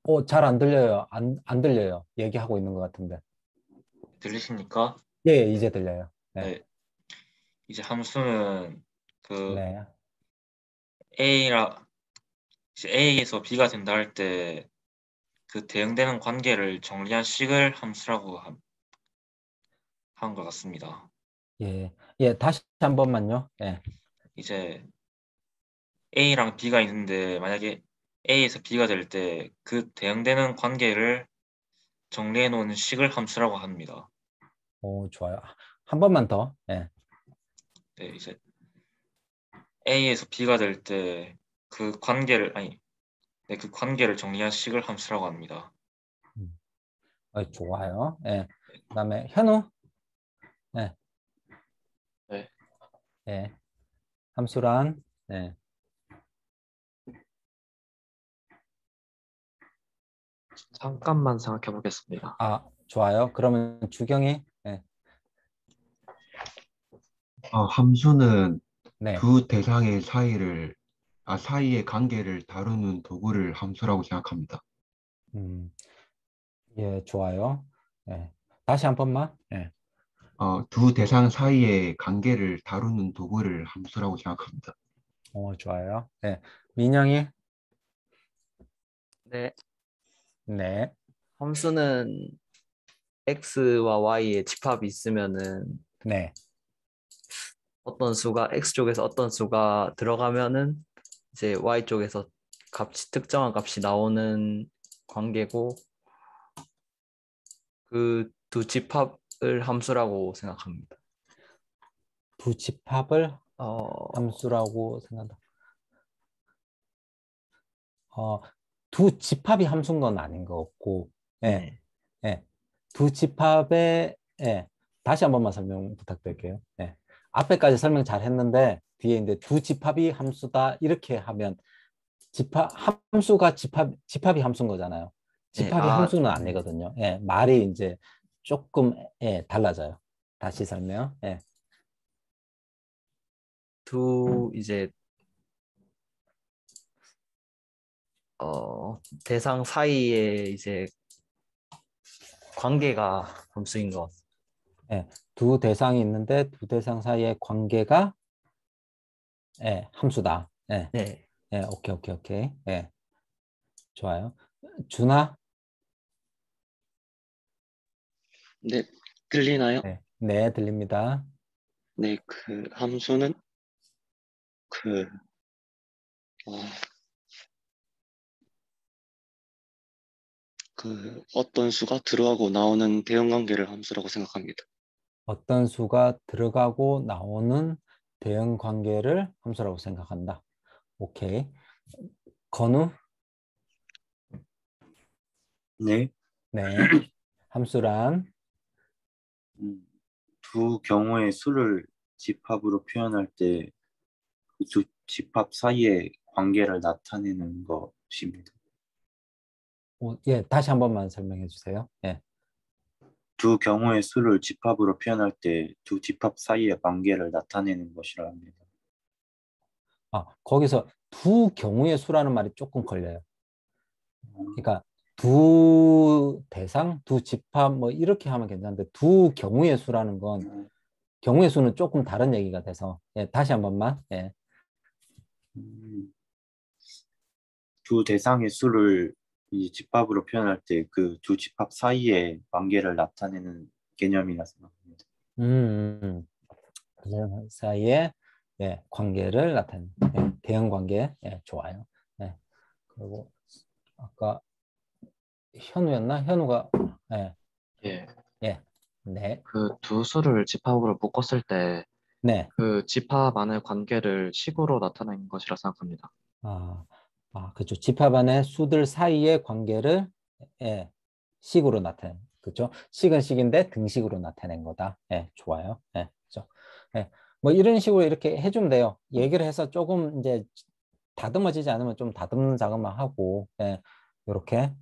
어, 잘 안 들려요. 안, 안 들려요. 얘기하고 있는 것 같은데. 들리십니까? 예, 예 이제 들려요. 네. 네. 이제 함수는 그 네. A라 A에서 B가 된다 할 때 그 대응되는 관계를 정리한 식을 함수라고 한 것 같습니다. 예, 예, 다시 한 번만요. 예. 이제 A랑 B가 있는데 만약에 A에서 B가 될 때 그 대응되는 관계를 정리해 놓은 식을 함수라고 합니다. 오 어, 좋아요. 한 번만 더. 네. 네 이제 A에서 B가 될 때 그 관계를 아니 네, 그 관계를 정리한 식을 함수라고 합니다. 음. 아, 좋아요. 네. 그다음에 현우. 예. 네. 네. 네. 함수란 네. 잠깐만 생각해 보겠습니다. 아 좋아요. 그러면 주경이 네. 어, 함수는 네. 두 대상의 사이를 아, 사이의 관계를 다루는 도구를 함수라고 생각합니다. 음, 예, 좋아요. 네. 다시 한 번만. 네. 어, 두 대상 사이의 관계를 다루는 도구를 함수라고 생각합니다. 어, 좋아요. 네, 민영이. 네, 네. 함수는 x와 y의 집합이 있으면은 네. 어떤 수가 x 쪽에서 어떤 수가 들어가면은 이제 y 쪽에서 값이 특정한 값이 나오는 관계고 그 두 집합을 함수라고 생각합니다. 두 집합을 어... 함수라고 생각한다. 어, 두 집합이 함수건 인 아닌 것 같고 예, 네. 예. 두 집합의 예. 다시 한 번만 설명 부탁드릴게요. 예. 앞에까지 설명 잘 했는데 뒤에 이제 두 집합이 함수다 이렇게 하면 집합 함수가 집합 집합이 함수인 거잖아요. 네. 집합이 예, 아, 함수는 네. 아니거든요. 예, 말이 이제 조금 예, 달라져요. 다시 설명. 예. 두 이제 어, 대상 사이에 이제 관계가 범수인 것. 네, 두 대상이 있는데 두 대상 사이의 관계가 예, 예. 네, 함수다. 네. 네. 네, 오케이, 오케이, 오케이. 네. 좋아요. 준아? 네, 들리나요? 네, 네 들립니다. 네, 그 함수는 그 어, 그 어떤 수가 들어가고 나오는 대형 관계를 함수라고 생각합니다. 어떤 수가 들어가고 나오는 대응 관계를 함수라고 생각한다. 오케이. 건우? 네. 네. 함수란? 음, 두 경우의 수를 집합으로 표현할 때두 그 집합 사이의 관계를 나타내는 것입니다. 어, 예, 다시 한 번만 설명해 주세요. 예. 두 경우의 수를 집합으로 표현할 때 두 집합 사이의 관계를 나타내는 것이라 합니다. 아, 거기서 두 경우의 수라는 말이 조금 걸려요. 그러니까 두 대상, 두 집합 뭐 이렇게 하면 괜찮은데 두 경우의 수라는 건 음. 경우의 수는 조금 다른 얘기가 돼서 예, 다시 한 번만 예. 음. 두 대상의 수를 이 집합으로 표현할 때 그 두 집합 사이의 관계를 나타내는 개념이라 생각합니다. 음, 음, 그 사이에 예, 관계를 나타내 예, 대응 관계 예, 좋아요. 예, 그리고 아까 현우였나? 현우가 예, 예, 예, 네. 그 두 수를 집합으로 묶었을 때, 네, 그 집합 안의 관계를 식으로 나타낸 것이라 생각합니다. 아, 아, 그렇죠. 집합 안에 수들 사이의 관계를 예, 식으로 나타낸 그렇죠. 식은 식인데 등식으로 나타낸 거다. 예, 좋아요. 예, 그렇죠. 예, 뭐 이런 식으로 이렇게 해주면 돼요. 얘기를 해서 조금 이제 다듬어지지 않으면 좀 다듬는 작업만 하고 예, 이렇게